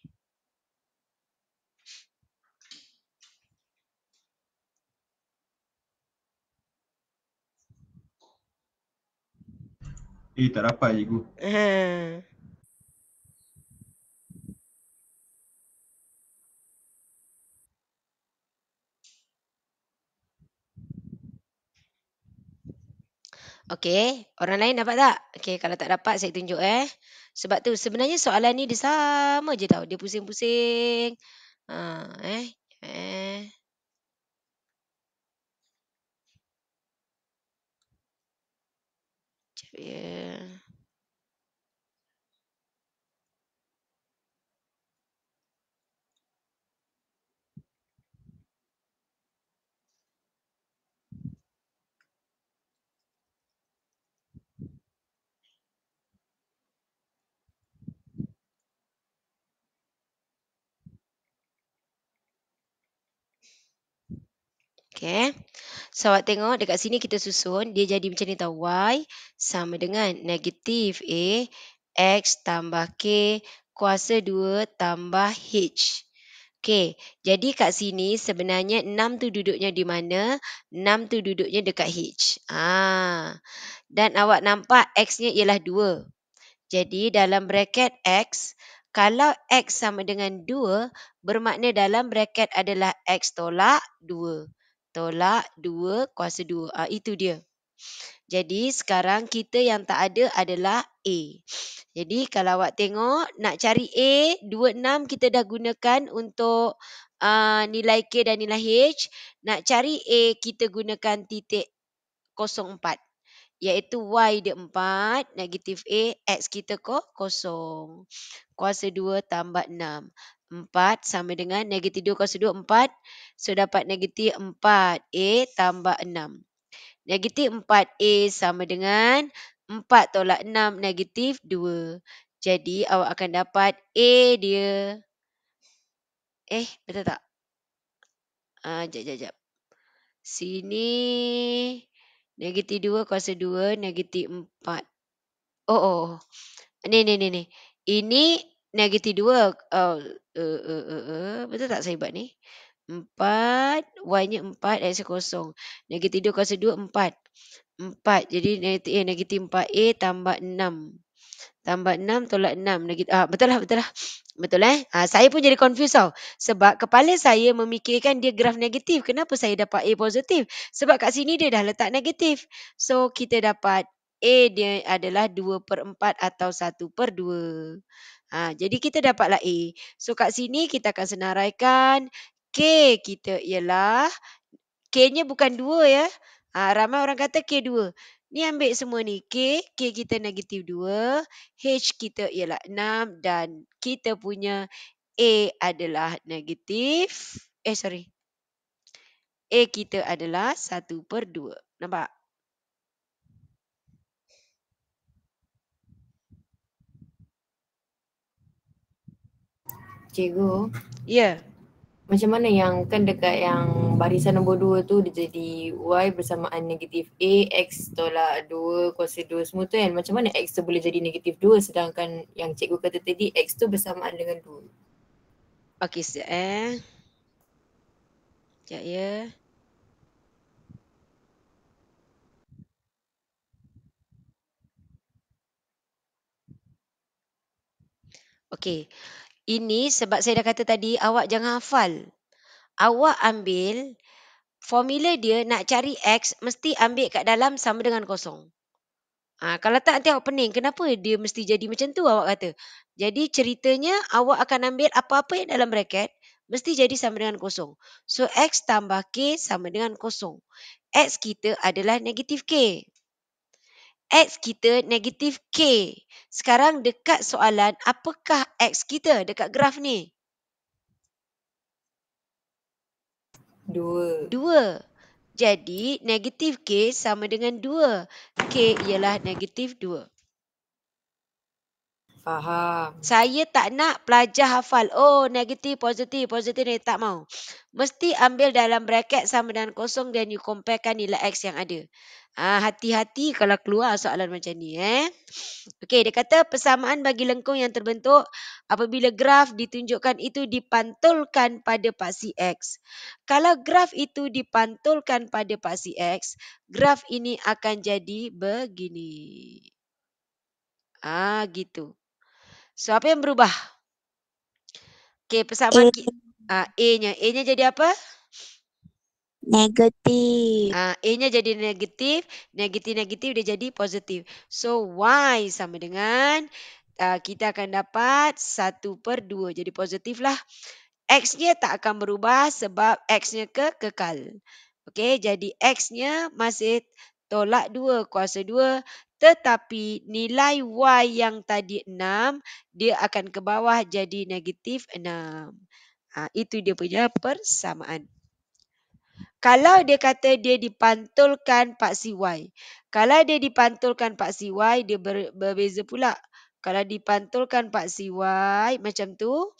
Eh tak dapat cikgu. Hmm. Okey, orang lain dapat tak? Okey, kalau tak dapat saya tunjuk eh. Sebab tu sebenarnya soalan ni dia sama je tau. Dia pusing-pusing. Ha, eh. Eh. Yeah. Okay. So awak tengok dekat sini kita susun. Dia jadi macam ni tau. Y sama dengan negatif A X tambah K kuasa 2 tambah H. Okay. Jadi kat sini sebenarnya 6 tu duduknya di mana? 6 tu duduknya dekat H. Ah. Dan awak nampak X-nya ialah 2. Jadi dalam bracket X, kalau X sama dengan 2, bermakna dalam bracket adalah X tolak 2 tolak 2 kuasa 2. Ha, ah, itu dia. Jadi sekarang kita yang tak ada adalah A. Jadi kalau awak tengok nak cari A, 26 kita dah gunakan untuk uh, nilai K dan nilai H. Nak cari A kita gunakan titik 04 iaitu y dia 4 negatif a x kita ko kosong kuasa 2 tambah 6 4 sama dengan negatif 2 kuasa 2 4 so dapat negatif 4 a tambah 6 negatif 4 a sama dengan 4 tolak 6 negatif 2 jadi awak akan dapat a dia eh betul tak ah uh, sini Negatif 2 kuasa 2, negatif 4. Oh, oh. Ni, ni, ni, ni. Ini negatif 2. Oh, uh, uh, uh, uh. Betul tak saya buat ni? 4, Y-nya 4, X-nya kosong. Negatif 2 kuasa 2, 4. 4, jadi negatif, eh, negatif 4A tambah 6. Tambah 6 tolak 6. Ah, betul lah, betul lah. Betul lah, eh. Ah, saya pun jadi confused tau. Sebab kepala saya memikirkan dia graf negatif. Kenapa saya dapat A positif? Sebab kat sini dia dah letak negatif. So kita dapat A dia adalah 2 per 4 atau 1 per 2. Ha, jadi kita dapatlah A. So kat sini kita akan senaraikan K kita ialah K-nya bukan 2 ya. Ha, ramai orang kata K 2. Ni ambil semua ni K, K kita negatif 2, H kita ialah 6 dan kita punya A adalah negatif, eh sorry, A kita adalah 1 per 2. Nampak? Cikgu. Ya. Yeah macam mana yang kan dekat yang barisan nombor dua tu dia jadi y bersamaan negatif a x tolak dua kuasa dua semua tu kan macam mana x tu boleh jadi negatif dua sedangkan yang cikgu kata tadi x tu bersamaan dengan dua Okey sekejap eh Sekejap ya Okey ini sebab saya dah kata tadi awak jangan hafal. Awak ambil formula dia nak cari X mesti ambil kat dalam sama dengan kosong. Ha, kalau tak nanti awak pening. Kenapa dia mesti jadi macam tu awak kata? Jadi ceritanya awak akan ambil apa-apa yang dalam bracket mesti jadi sama dengan kosong. So X tambah K sama dengan kosong. X kita adalah negatif K. X kita negatif K. Sekarang dekat soalan, apakah X kita dekat graf ni? Dua. Dua. Jadi negatif K sama dengan dua. K ialah negatif dua. Faham. Saya tak nak pelajar hafal. Oh, negatif, positif, positif ni. Tak mau. Mesti ambil dalam bracket sama dengan kosong dan you comparekan nilai X yang ada. Ah, hati-hati kalau keluar soalan macam ni. Eh? Okey, dia kata persamaan bagi lengkung yang terbentuk apabila graf ditunjukkan itu dipantulkan pada paksi X. Kalau graf itu dipantulkan pada paksi X, graf ini akan jadi begini. Ah gitu. So apa yang berubah? Okay persamaan A. Uh, eh. ah, A-nya. A-nya jadi apa? Negatif. Uh, A-nya jadi negatif. Negatif-negatif dia jadi positif. So Y sama dengan uh, kita akan dapat 1 per 2. Jadi positif lah. X-nya tak akan berubah sebab X-nya ke kekal. Okay jadi X-nya masih tolak 2 kuasa 2. Tetapi nilai Y yang tadi 6, dia akan ke bawah jadi negatif 6. Ha, itu dia punya persamaan. Kalau dia kata dia dipantulkan paksi Y. Kalau dia dipantulkan paksi Y, dia ber, berbeza pula. Kalau dipantulkan Pak Siwai macam tu.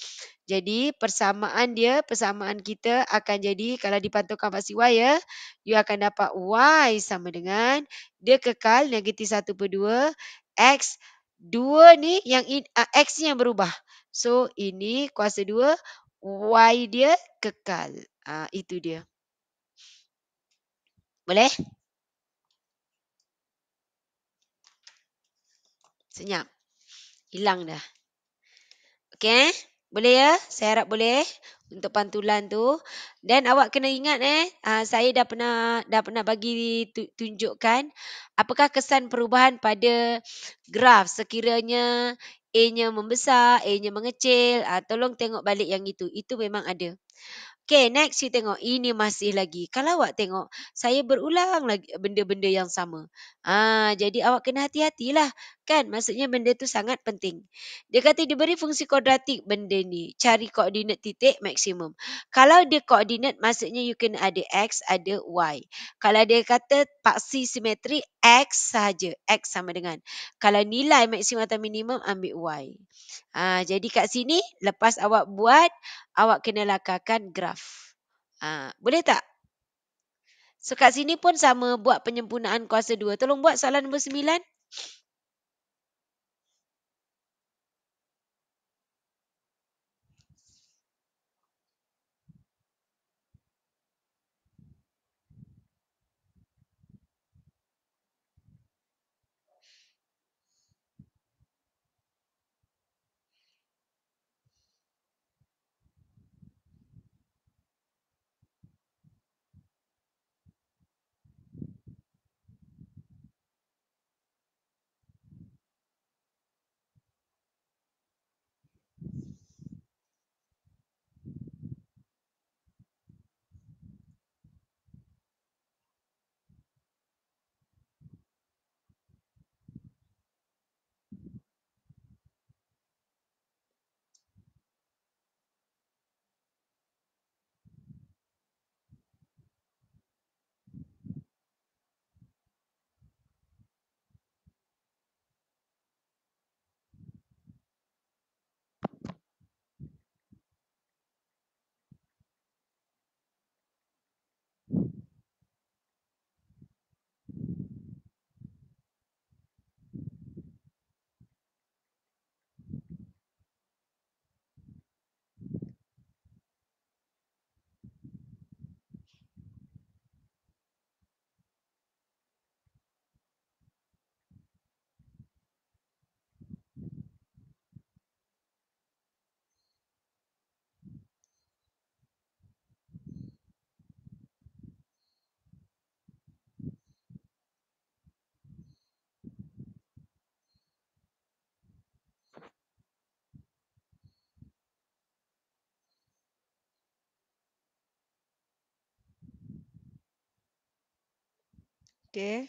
Jadi persamaan dia, persamaan kita akan jadi kalau dipantulkan Pak Siwai ya. You akan dapat Y sama dengan dia kekal negatif 1 per 2. X 2 ni yang ah, X ni yang berubah. So ini kuasa 2. Y dia kekal. Ha, itu dia. Boleh? Senyap. Hilang dah. Okay. Eh? Boleh ya? Saya harap boleh. Eh? Untuk pantulan tu. Dan awak kena ingat eh. Ah, saya dah pernah dah pernah bagi tunjukkan. Apakah kesan perubahan pada graf sekiranya A-nya membesar, A-nya mengecil. Ah, tolong tengok balik yang itu. Itu memang ada. Okay, next you tengok. Ini masih lagi. Kalau awak tengok, saya berulang lagi benda-benda yang sama. Ah, Jadi awak kena hati-hatilah kan maksudnya benda tu sangat penting dia kata diberi fungsi kuadratik benda ni cari koordinat titik maksimum kalau dia koordinat maksudnya you can ada x ada y kalau dia kata paksi simetri x saja, x sama dengan kalau nilai maksimum atau minimum ambil y ah jadi kat sini lepas awak buat awak kena lakarkan graf ha, boleh tak So kat sini pun sama buat penyempurnaan kuasa 2. Tolong buat soalan nombor 9. Okay.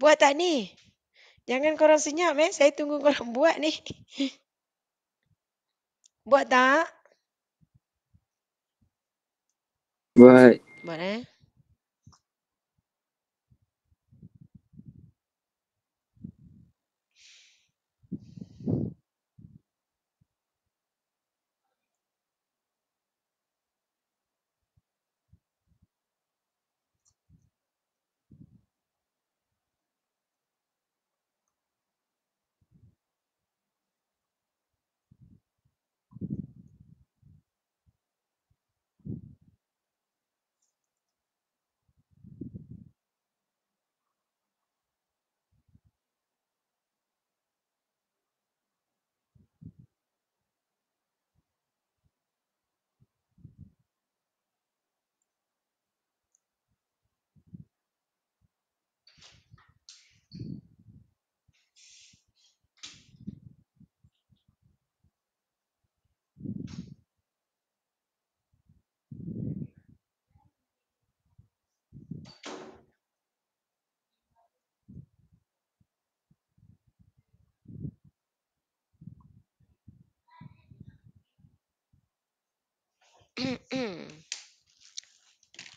Buat tak ni? Jangan korang senyap eh. Saya tunggu korang buat ni. Buat tak? Buat. Buat eh.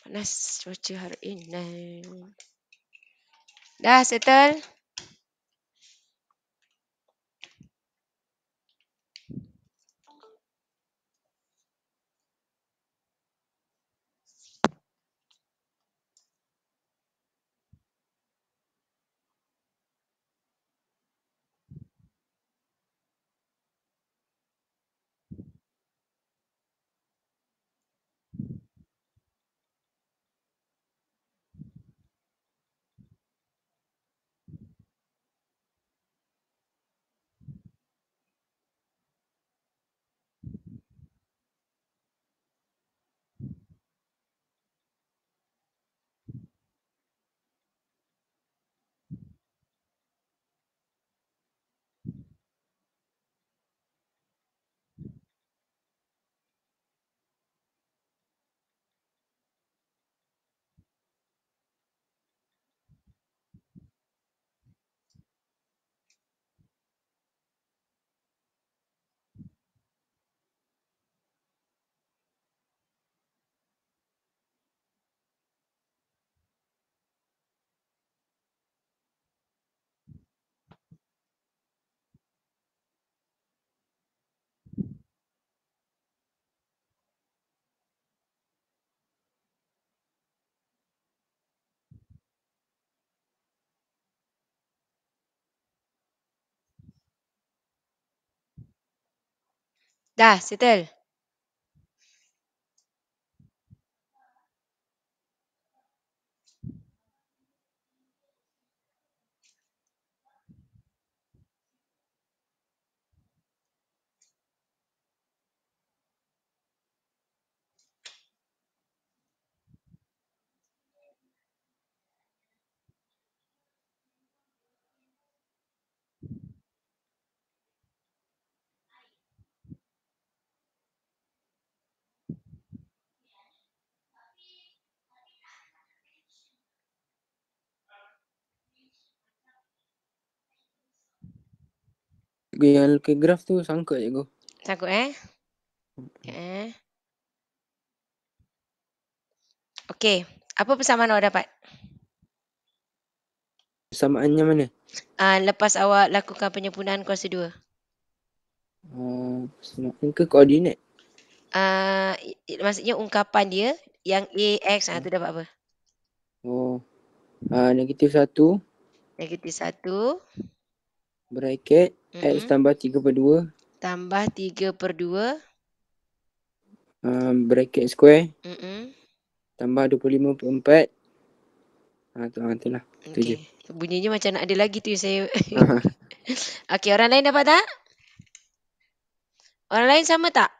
panas cuaca hari ini. Dah settle? Da, Citel. Yang ke graf tu sangkut cikgu. Sangkut eh? Okay. Okay. Eh. Apa persamaan awak dapat? Persamaannya mana? Ah uh, lepas awak lakukan penyempurnaan kuasa dua. Uh, ke koordinat? Ah uh, maksudnya ungkapan dia yang x hmm. tu dapat apa? Oh, uh, negatif satu. Negatif satu. Bracket. X mm-hmm. tambah 3 per 2 Tambah 3 per 2 um, Bracket square Mm-mm. Tambah 25 per 4 Haa ha, tu lah Itu okay. je Bunyinya macam nak ada lagi tu saya Okay orang lain dapat tak? Orang lain sama tak?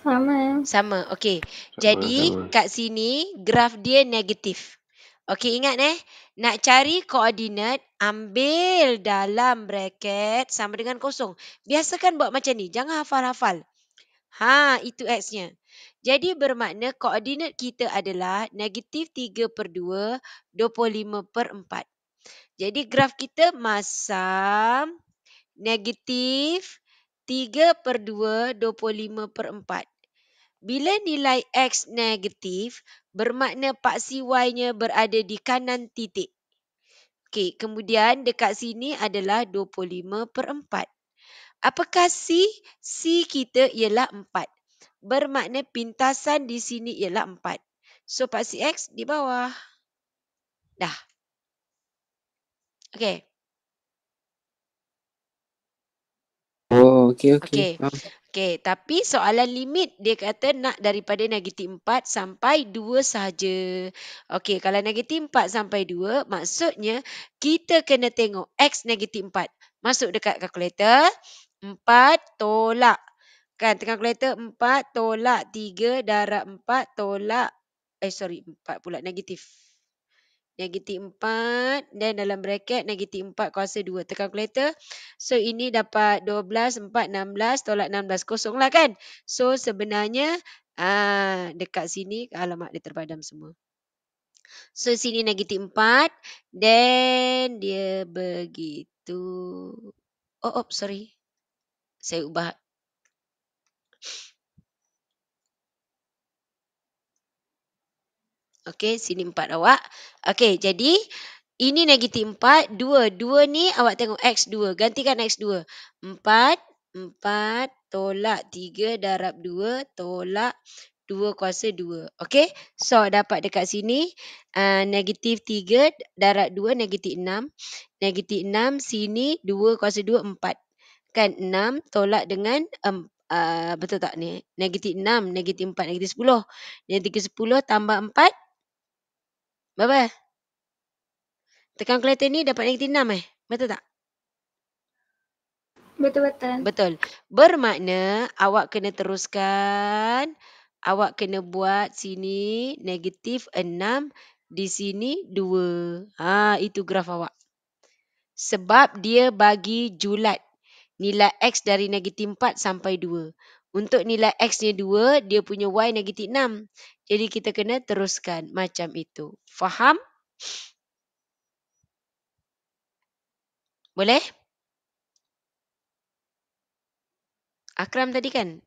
Sama Sama okay sama, Jadi sama. kat sini graf dia negatif Okey, ingat eh. Nak cari koordinat, ambil dalam bracket sama dengan kosong. Biasakan buat macam ni. Jangan hafal-hafal. Ha, itu X-nya. Jadi bermakna koordinat kita adalah negatif 3 per 2, 25 per 4. Jadi graf kita masam negatif 3 per 2, 25 per 4. Bila nilai X negatif, bermakna paksi Y-nya berada di kanan titik. Okey, kemudian dekat sini adalah 25 per 4. Apakah C? C kita ialah 4. Bermakna pintasan di sini ialah 4. So, paksi X di bawah. Dah. Okey. okey okey. Okey. Okey, tapi soalan limit dia kata nak daripada negatif 4 sampai 2 sahaja. Okey, kalau negatif 4 sampai 2, maksudnya kita kena tengok x negatif 4. Masuk dekat kalkulator. 4 tolak. Kan, tengah kalkulator 4 tolak 3 darab 4 tolak. Eh, sorry. 4 pula negatif. Negatif 4 dan dalam bracket negatif 4 kuasa 2. Tekan kalkulator. So ini dapat 12, 4, 16 tolak 16 kosong lah kan. So sebenarnya aa, ah, dekat sini alamat dia terpadam semua. So sini negatif 4 dan dia begitu. Oh, oh sorry. Saya ubah. Okey, sini 4 awak. Okey, jadi ini negatif 4, 2. 2 ni awak tengok X2. Gantikan X2. 4, 4 tolak 3 darab 2 tolak 2 kuasa 2. Okey, so dapat dekat sini uh, negatif 3 darab 2 negatif 6. Negatif 6 sini 2 kuasa 2, 4. Kan 6 tolak dengan 4. Um, Uh, ah, betul tak ni? Negatif 6, negatif 4, negatif 10. Negatif 10 tambah 4, Berapa? Eh? Tekan kelihatan ni dapat negatif 6 eh. Betul tak? Betul-betul. Betul. Bermakna awak kena teruskan. Awak kena buat sini negatif 6. Di sini 2. Ha, itu graf awak. Sebab dia bagi julat. Nilai X dari negatif 4 sampai 2. Untuk nilai X dia 2, dia punya Y negatif 6. Jadi kita kena teruskan macam itu. Faham? Boleh? Akram tadi kan?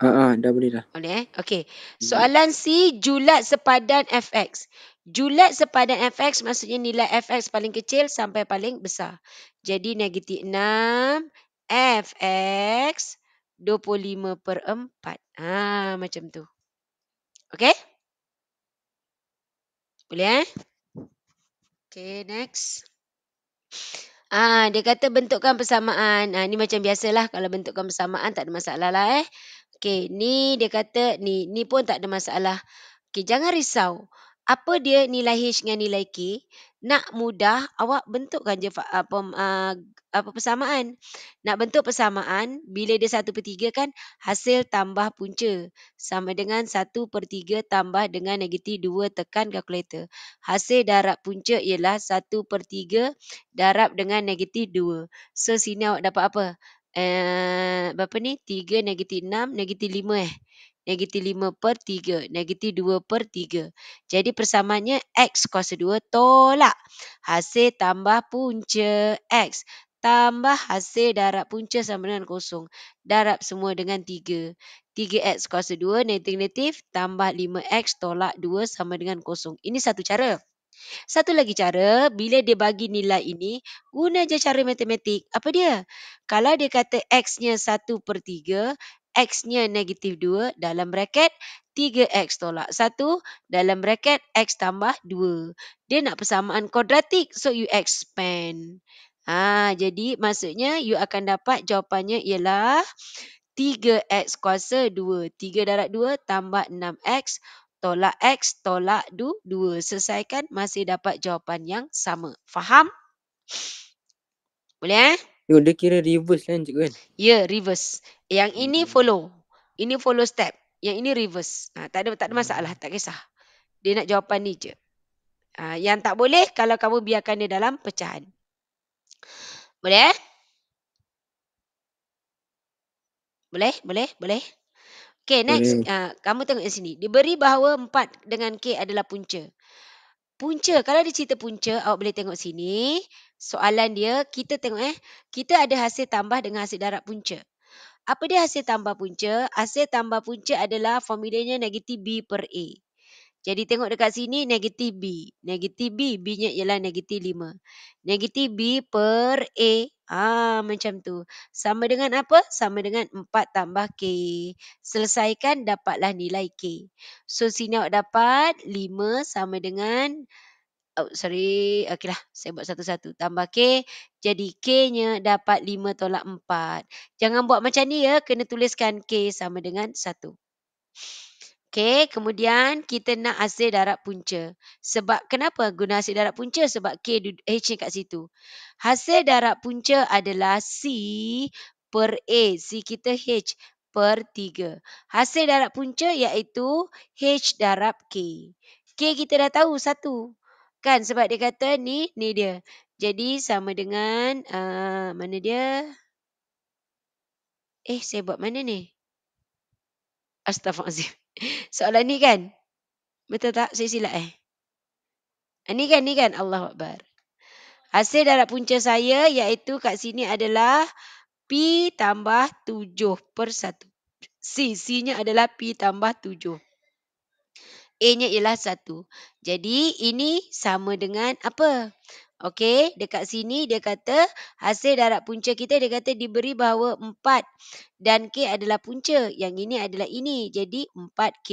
Uh, uh, dah boleh dah. Boleh eh? Okey. Hmm. Soalan C, julat sepadan FX. Julat sepadan FX maksudnya nilai FX paling kecil sampai paling besar. Jadi negatif 6 FX. 25 per 4. Ha, ah, macam tu. Okay? Boleh eh? Okay, next. Ah, ha, dia kata bentukkan persamaan. Ah, ha, ni macam biasalah kalau bentukkan persamaan tak ada masalah lah eh. Okay, ni dia kata ni ni pun tak ada masalah. Okay, jangan risau apa dia nilai H dengan nilai K nak mudah awak bentukkan je apa ah, ah, apa persamaan nak bentuk persamaan bila dia 1 per 3 kan hasil tambah punca sama dengan 1 per 3 tambah dengan negatif 2 tekan kalkulator hasil darab punca ialah 1 per 3 darab dengan negatif 2 so sini awak dapat apa eh berapa ni 3 negatif 6 negatif 5 eh negatif 5 per 3, negatif 2 per 3. Jadi persamaannya X kuasa 2 tolak. Hasil tambah punca X tambah hasil darab punca sama dengan kosong. Darab semua dengan 3. 3X kuasa 2 negatif-negatif tambah 5X tolak 2 sama dengan kosong. Ini satu cara. Satu lagi cara, bila dia bagi nilai ini, guna je cara matematik. Apa dia? Kalau dia kata X-nya 1 per 3, x-nya negatif 2 dalam bracket 3x tolak 1 dalam bracket x tambah 2. Dia nak persamaan kuadratik so you expand. Ha, jadi maksudnya you akan dapat jawapannya ialah 3x kuasa 2. 3 darat 2 tambah 6x tolak x tolak 2. Selesaikan masih dapat jawapan yang sama. Faham? Boleh eh? Yo, dia kira reverse kan lah cikgu kan? Ya, yeah, reverse. Yang ini hmm. follow. Ini follow step. Yang ini reverse. Ha, tak ada tak ada masalah. Hmm. Tak kisah. Dia nak jawapan ni je. Ha, yang tak boleh kalau kamu biarkan dia dalam pecahan. Boleh? Boleh? Boleh? Boleh? Okay, next. Boleh. Ha, kamu tengok sini. Diberi bahawa 4 dengan K adalah punca. Punca, kalau dia cerita punca, awak boleh tengok sini. Soalan dia, kita tengok eh. Kita ada hasil tambah dengan hasil darab punca. Apa dia hasil tambah punca? Hasil tambah punca adalah formulanya negatif B per A. Jadi tengok dekat sini negatif B. Negatif B, B-nya ialah negatif 5. Negatif B per A. Ah macam tu. Sama dengan apa? Sama dengan 4 tambah K. Selesaikan dapatlah nilai K. So sini awak dapat 5 sama dengan... Oh, sorry. Okeylah. Saya buat satu-satu. Tambah K. Jadi K-nya dapat 5 tolak 4. Jangan buat macam ni ya. Kena tuliskan K sama dengan 1. Okey, kemudian kita nak hasil darab punca. Sebab kenapa guna hasil darab punca? Sebab K H ni kat situ. Hasil darab punca adalah C per A. C kita H per 3. Hasil darab punca iaitu H darab K. K kita dah tahu satu. Kan sebab dia kata ni, ni dia. Jadi sama dengan, uh, mana dia? Eh, saya buat mana ni? Astaghfirullahaladzim. Soalan ni kan? Betul tak? Saya silap eh. Ini ah, kan, ini kan. Allah Akbar. Hasil darat punca saya iaitu kat sini adalah P tambah 7 per 1. C, C-nya adalah P tambah 7. A-nya ialah 1. Jadi ini sama dengan apa? Okey, dekat sini dia kata hasil darab punca kita dia kata diberi bahawa 4 dan K adalah punca. Yang ini adalah ini. Jadi 4K.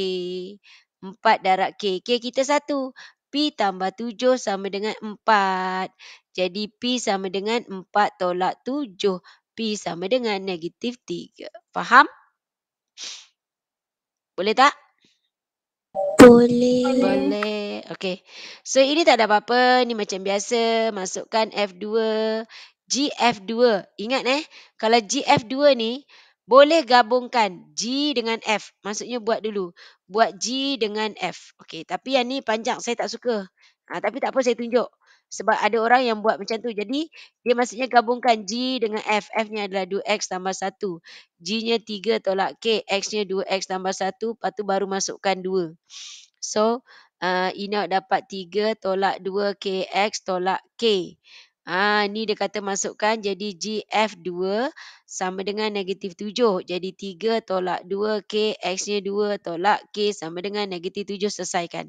4 darab K. K kita satu P tambah 7 sama dengan 4. Jadi P sama dengan 4 tolak 7. P sama dengan negatif 3. Faham? Boleh tak? Boleh. Boleh. Okey. So ini tak ada apa-apa. Ni macam biasa. Masukkan F2. GF2. Ingat eh. Kalau GF2 ni. Boleh gabungkan G dengan F. Maksudnya buat dulu. Buat G dengan F. Okey. Tapi yang ni panjang. Saya tak suka. Ha, tapi tak apa saya tunjuk sebab ada orang yang buat macam tu. Jadi dia maksudnya gabungkan G dengan F. F ni adalah 2X tambah 1. G nya 3 tolak K. X nya 2X tambah 1. Lepas tu baru masukkan 2. So uh, Enoch dapat 3 tolak 2 KX tolak K. Ah, ni dia kata masukkan jadi GF2 sama dengan negatif 7. Jadi 3 tolak 2K X nya 2 tolak K sama dengan negatif 7 selesaikan.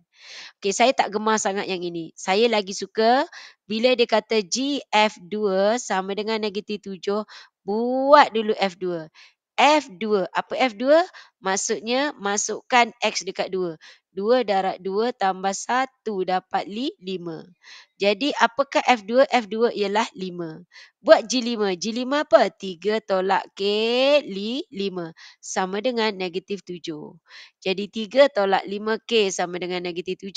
Okey saya tak gemar sangat yang ini. Saya lagi suka bila dia kata GF2 sama dengan negatif 7 buat dulu F2. F2. Apa F2? Maksudnya masukkan X dekat 2. 2 darat 2 tambah 1 dapat 5. Jadi apakah F2? F2 ialah 5. Buat G5. G5 apa? 3 tolak K, 5. Sama dengan negatif 7. Jadi 3 tolak 5K sama dengan negatif 7.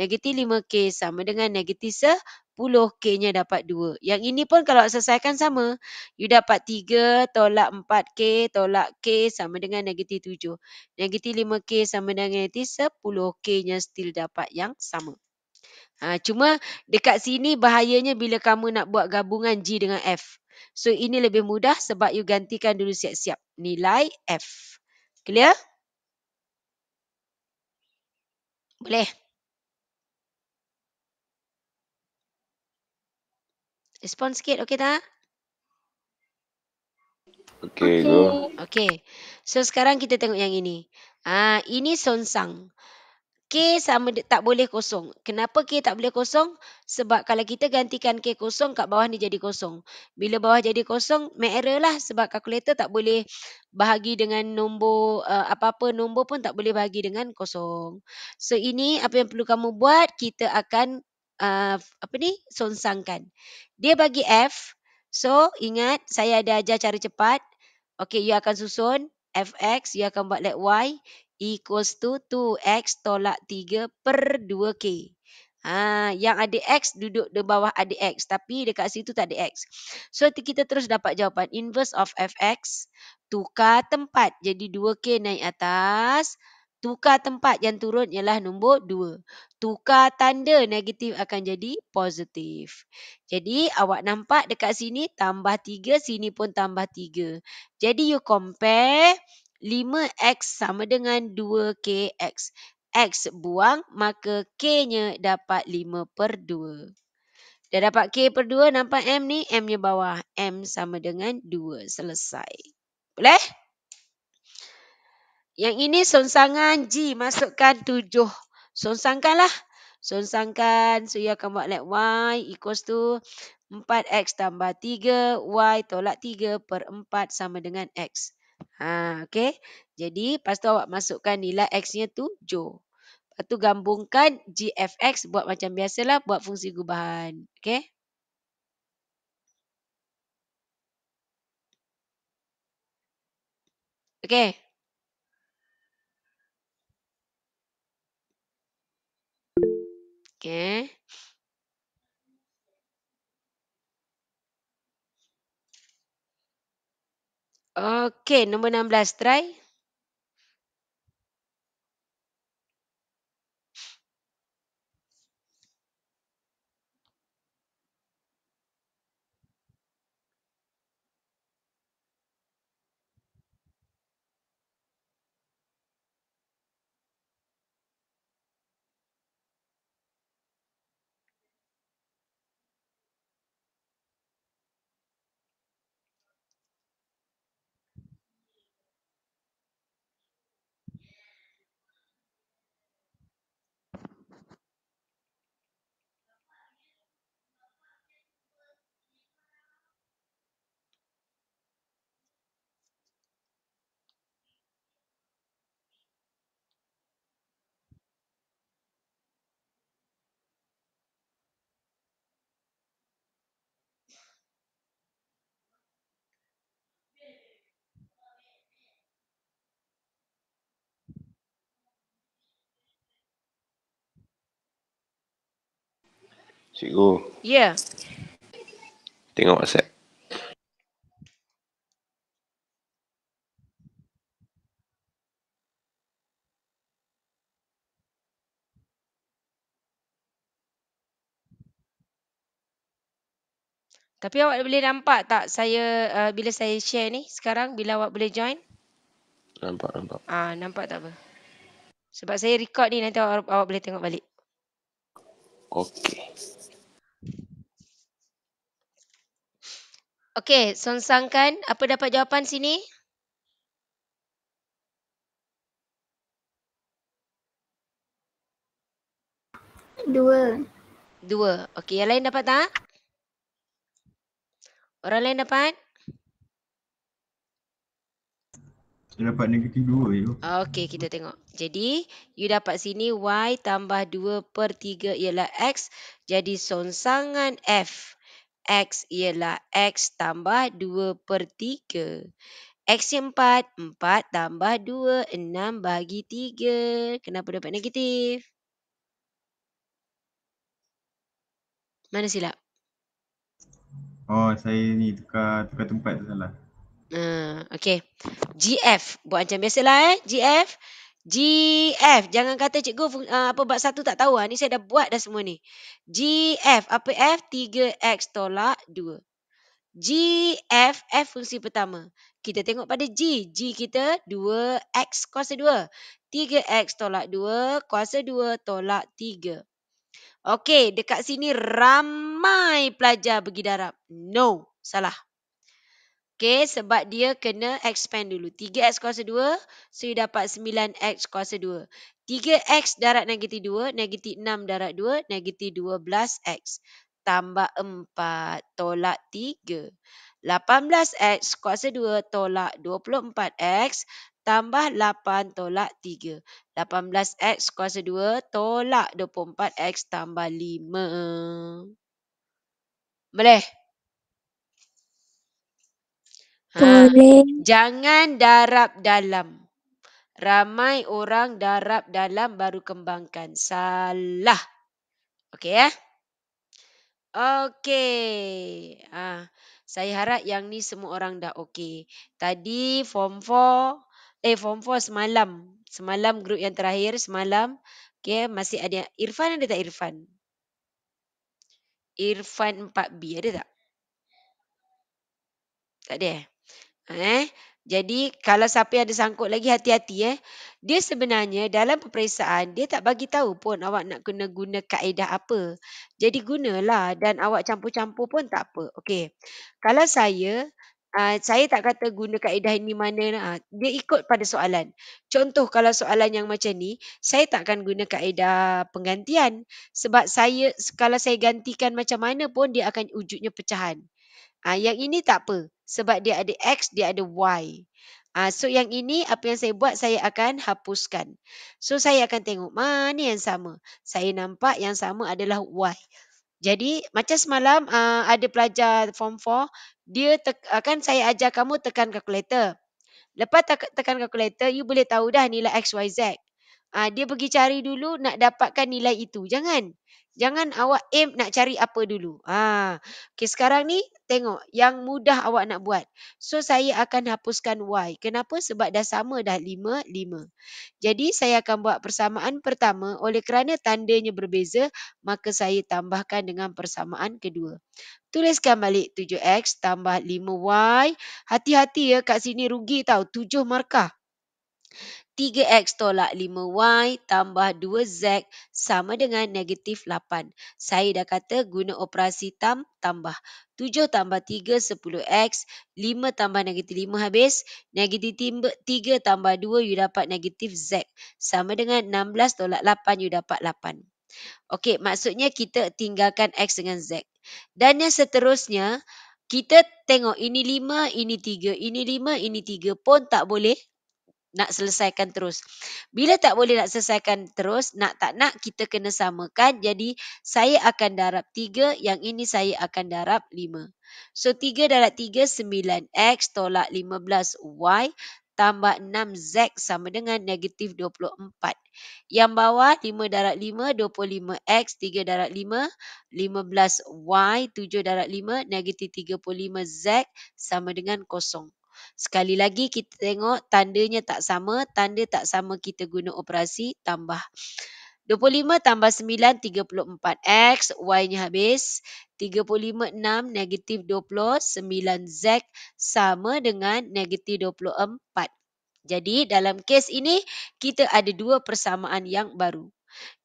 Negatif 5K sama dengan negatif 10. 10, K-nya dapat dua. Yang ini pun kalau selesaikan sama, you dapat tiga tolak empat k tolak K sama dengan negatif tujuh. Negatif lima k sama dengan negatif sepuluh K-nya still dapat yang sama. Ha, cuma dekat sini bahayanya bila kamu nak buat gabungan G dengan F. So ini lebih mudah sebab you gantikan dulu siap-siap nilai F. Clear? Boleh. Respon sikit okey tak? Okey. Okay. okay. So sekarang kita tengok yang ini. Ah uh, ini sonsang. K sama tak boleh kosong. Kenapa K tak boleh kosong? Sebab kalau kita gantikan K kosong, kat bawah ni jadi kosong. Bila bawah jadi kosong, make error lah. Sebab kalkulator tak boleh bahagi dengan nombor, eh, apa-apa uh, nombor pun tak boleh bahagi dengan kosong. So, ini apa yang perlu kamu buat, kita akan uh, apa ni sonsangkan. Dia bagi F. So ingat saya ada ajar cara cepat. Okay you akan susun Fx you akan buat let Y equals to 2X tolak 3 per 2K. Ha, yang ada X duduk di bawah ada X tapi dekat situ tak ada X. So kita terus dapat jawapan inverse of Fx tukar tempat jadi 2K naik atas tukar tempat yang turun ialah nombor 2. Tukar tanda negatif akan jadi positif. Jadi awak nampak dekat sini tambah 3, sini pun tambah 3. Jadi you compare 5x sama dengan 2kx. X buang maka k-nya dapat 5 per 2. Dah dapat K per 2, nampak M ni? M nya bawah. M sama dengan 2. Selesai. Boleh? Yang ini sonsangan G. Masukkan tujuh 7. Sonsangkanlah. Sonsangkan. So, you akan buat like Y equals to 4X tambah 3. Y tolak 3 per 4 sama dengan X. Ha, okay. Jadi, lepas tu awak masukkan nilai X-nya 7. Lepas tu gabungkan GFX. Buat macam biasalah. Buat fungsi gubahan. Okay. Okay. Okay. Okay, nombor 16 try. Cikgu. Ya. Yeah. Tengok WhatsApp. Tapi awak boleh nampak tak saya uh, bila saya share ni sekarang bila awak boleh join? Nampak nampak. Ah nampak tak apa. Sebab saya record ni nanti awak, awak boleh tengok balik. Okey. Okey, songsangkan. Apa dapat jawapan sini? Dua. Dua. Okey, yang lain dapat tak? Orang lain dapat? Saya dapat negatif dua je. Okey, kita tengok. Jadi, you dapat sini Y tambah dua per tiga ialah X. Jadi, sonsangan F. X ialah X tambah 2 per 3. X yang 4, 4 tambah 2, 6 bagi 3. Kenapa dapat negatif? Mana silap? Oh, saya ni tukar, tukar tempat tu salah. Uh, ah, okay. GF. Buat macam biasalah eh. GF. GF. Jangan kata cikgu uh, apa bab satu tak tahu. Ha. Ni saya dah buat dah semua ni. GF. Apa F? 3X tolak 2. GF. F fungsi pertama. Kita tengok pada G. G kita 2X kuasa 2. 3X tolak 2 kuasa 2 tolak 3. Okey. Dekat sini ramai pelajar darab. No. Salah. Okay, sebab dia kena expand dulu. 3x kuasa 2, so you dapat 9x kuasa 2. 3x darat negatif 2, negatif 6 darat 2, negatif 12x. Tambah 4, tolak 3. 18x kuasa 2, tolak 24x. Tambah 8, tolak 3. 18x kuasa 2, tolak 24x. Tambah 5. Boleh? Ha, jangan darab dalam. Ramai orang darab dalam baru kembangkan. Salah. Okey ya? Eh? Okey. Ha, saya harap yang ni semua orang dah okey. Tadi form 4. Eh form 4 semalam. Semalam grup yang terakhir semalam. Okey ya, masih ada. Irfan ada tak Irfan? Irfan 4B ada tak? Tak ada eh? Eh? Jadi kalau siapa yang ada sangkut lagi hati-hati eh. Dia sebenarnya dalam peperiksaan dia tak bagi tahu pun awak nak kena guna kaedah apa. Jadi gunalah dan awak campur-campur pun tak apa. Okey. Kalau saya Uh, saya tak kata guna kaedah ini mana uh, dia ikut pada soalan contoh kalau soalan yang macam ni saya takkan guna kaedah penggantian sebab saya kalau saya gantikan macam mana pun dia akan wujudnya pecahan Ah yang ini tak apa sebab dia ada x dia ada y. Ah so yang ini apa yang saya buat saya akan hapuskan. So saya akan tengok mana yang sama. Saya nampak yang sama adalah y. Jadi macam semalam uh, ada pelajar form 4 dia akan saya ajar kamu tekan kalkulator. Lepas tekan kalkulator you boleh tahu dah nilai xyz. Ah dia pergi cari dulu nak dapatkan nilai itu. Jangan. Jangan awak aim nak cari apa dulu. Ha. Okay, sekarang ni tengok yang mudah awak nak buat. So saya akan hapuskan Y. Kenapa? Sebab dah sama dah 5, 5. Jadi saya akan buat persamaan pertama oleh kerana tandanya berbeza. Maka saya tambahkan dengan persamaan kedua. Tuliskan balik 7X tambah 5Y. Hati-hati ya kat sini rugi tau. 7 markah. 3x tolak 5y tambah 2z sama dengan negatif 8. Saya dah kata guna operasi tam tambah. 7 tambah 3, 10x. 5 tambah negatif 5 habis. Negatif 3 tambah 2, you dapat negatif z. Sama dengan 16 tolak 8, you dapat 8. Okey, maksudnya kita tinggalkan x dengan z. Dan yang seterusnya, kita tengok ini 5, ini 3, ini 5, ini 3 pun tak boleh nak selesaikan terus. Bila tak boleh nak selesaikan terus, nak tak nak kita kena samakan. Jadi saya akan darab 3, yang ini saya akan darab 5. So 3 darab 3, 9. X tolak 15. Y tambah 6. Z sama dengan negatif 24. Yang bawah 5 darab 5, 25. X 3 darab 5, 15. Y 7 darab 5, negatif 35. Z sama dengan kosong. Sekali lagi kita tengok tandanya tak sama, tanda tak sama kita guna operasi tambah. 25 tambah 9, 34X, Y-nya habis. 35, 6, negatif 29 Z sama dengan negatif 24. Jadi dalam kes ini, kita ada dua persamaan yang baru.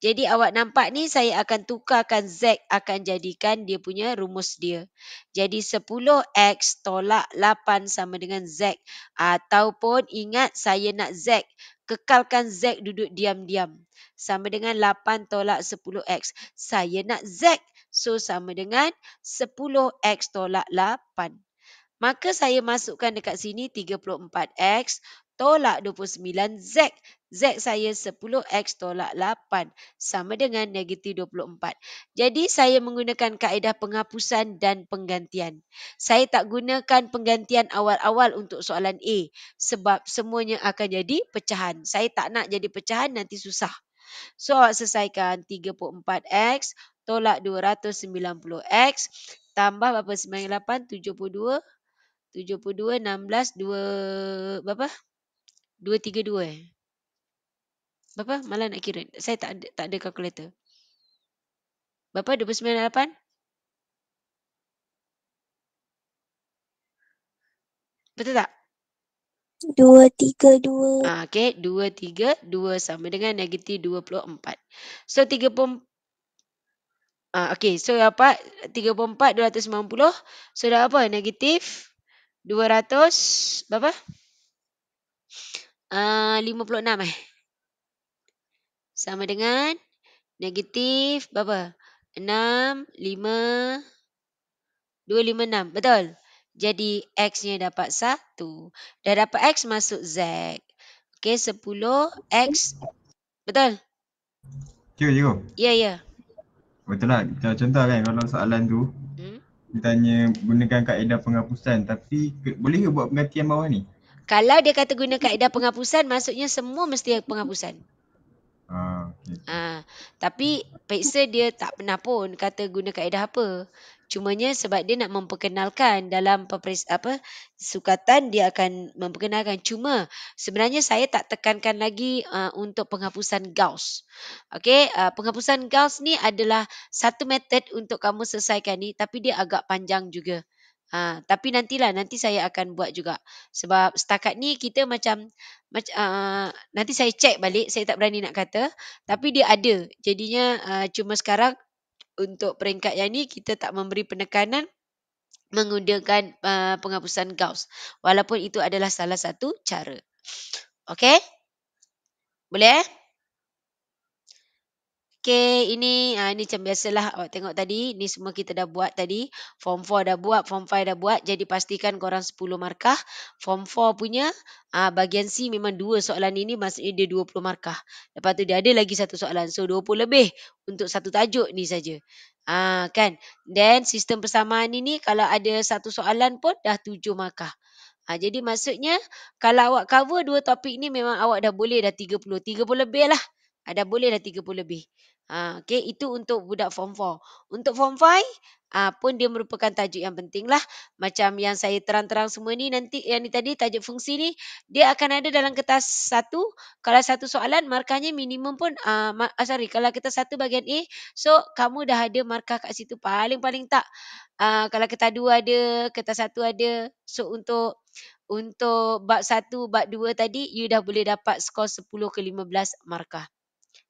Jadi awak nampak ni saya akan tukarkan Z akan jadikan dia punya rumus dia. Jadi 10X tolak 8 sama dengan Z. Ataupun ingat saya nak Z. Kekalkan Z duduk diam-diam. Sama dengan 8 tolak 10X. Saya nak Z. So sama dengan 10X tolak 8. Maka saya masukkan dekat sini 34X tolak 29Z. Z saya 10X tolak 8 sama dengan negatif 24. Jadi saya menggunakan kaedah penghapusan dan penggantian. Saya tak gunakan penggantian awal-awal untuk soalan A sebab semuanya akan jadi pecahan. Saya tak nak jadi pecahan nanti susah. So awak selesaikan 34X tolak 290X tambah berapa 98? 72? 72, 16, 2, berapa? 232 eh? Berapa? Malah nak kira. Saya tak ada, tak ada calculator. Berapa? 29.8? 29.8 Betul tak? 2, 3, 2. Ah, okay. 2, 3, 2 sama dengan negatif 24. So, 3 pun... Ah, okay. So, apa dapat 34, 290. So, dah apa? Negatif 200. Berapa? Ah, uh, 56 eh sama dengan negatif berapa? 6, 5, 2, 5, 6. Betul? Jadi X-nya dapat 1. Dah dapat X masuk Z. Okey, 10 X. Betul? Cikgu, ya, ya, cikgu. Ya, ya. Betul lah. kita contoh lah kan kalau soalan tu. Hmm? Dia tanya gunakan kaedah penghapusan. Tapi boleh ke buat penggantian bawah ni? Kalau dia kata guna kaedah penghapusan, maksudnya semua mesti penghapusan. Ah, ah, tapi peksa dia tak pernah pun kata guna kaedah apa. Cumanya sebab dia nak memperkenalkan dalam peperis, apa sukatan dia akan memperkenalkan. Cuma sebenarnya saya tak tekankan lagi uh, untuk penghapusan Gauss. Okay, uh, ah, penghapusan Gauss ni adalah satu method untuk kamu selesaikan ni tapi dia agak panjang juga. Ha, tapi nantilah nanti saya akan buat juga sebab setakat ni kita macam mac, uh, nanti saya cek balik saya tak berani nak kata tapi dia ada jadinya uh, cuma sekarang untuk peringkat yang ni kita tak memberi penekanan menggunakan uh, penghapusan gauss walaupun itu adalah salah satu cara okey boleh eh? Okay, ini uh, ini macam biasalah awak tengok tadi. Ini semua kita dah buat tadi. Form 4 dah buat, form 5 dah buat. Jadi pastikan korang 10 markah. Form 4 punya uh, ah, bagian C memang dua soalan ini maksudnya dia 20 markah. Lepas tu dia ada lagi satu soalan. So 20 lebih untuk satu tajuk ni saja. Ah uh, kan? Then sistem persamaan ini kalau ada satu soalan pun dah 7 markah. Ha, jadi maksudnya kalau awak cover dua topik ni memang awak dah boleh dah 30. 30 lebih lah. Ha, dah boleh dah 30 lebih. Ha, okay, itu untuk budak form 4. Untuk form 5, ha, pun dia merupakan tajuk yang penting lah. Macam yang saya terang-terang semua ni, nanti yang ni tadi, tajuk fungsi ni, dia akan ada dalam kertas satu. Kalau satu soalan, markahnya minimum pun, ha, ah sorry, kalau kertas satu bagian A, so kamu dah ada markah kat situ paling-paling tak. Uh, kalau kertas dua ada, kertas satu ada. So untuk untuk bab satu, bab dua tadi, you dah boleh dapat skor 10 ke 15 markah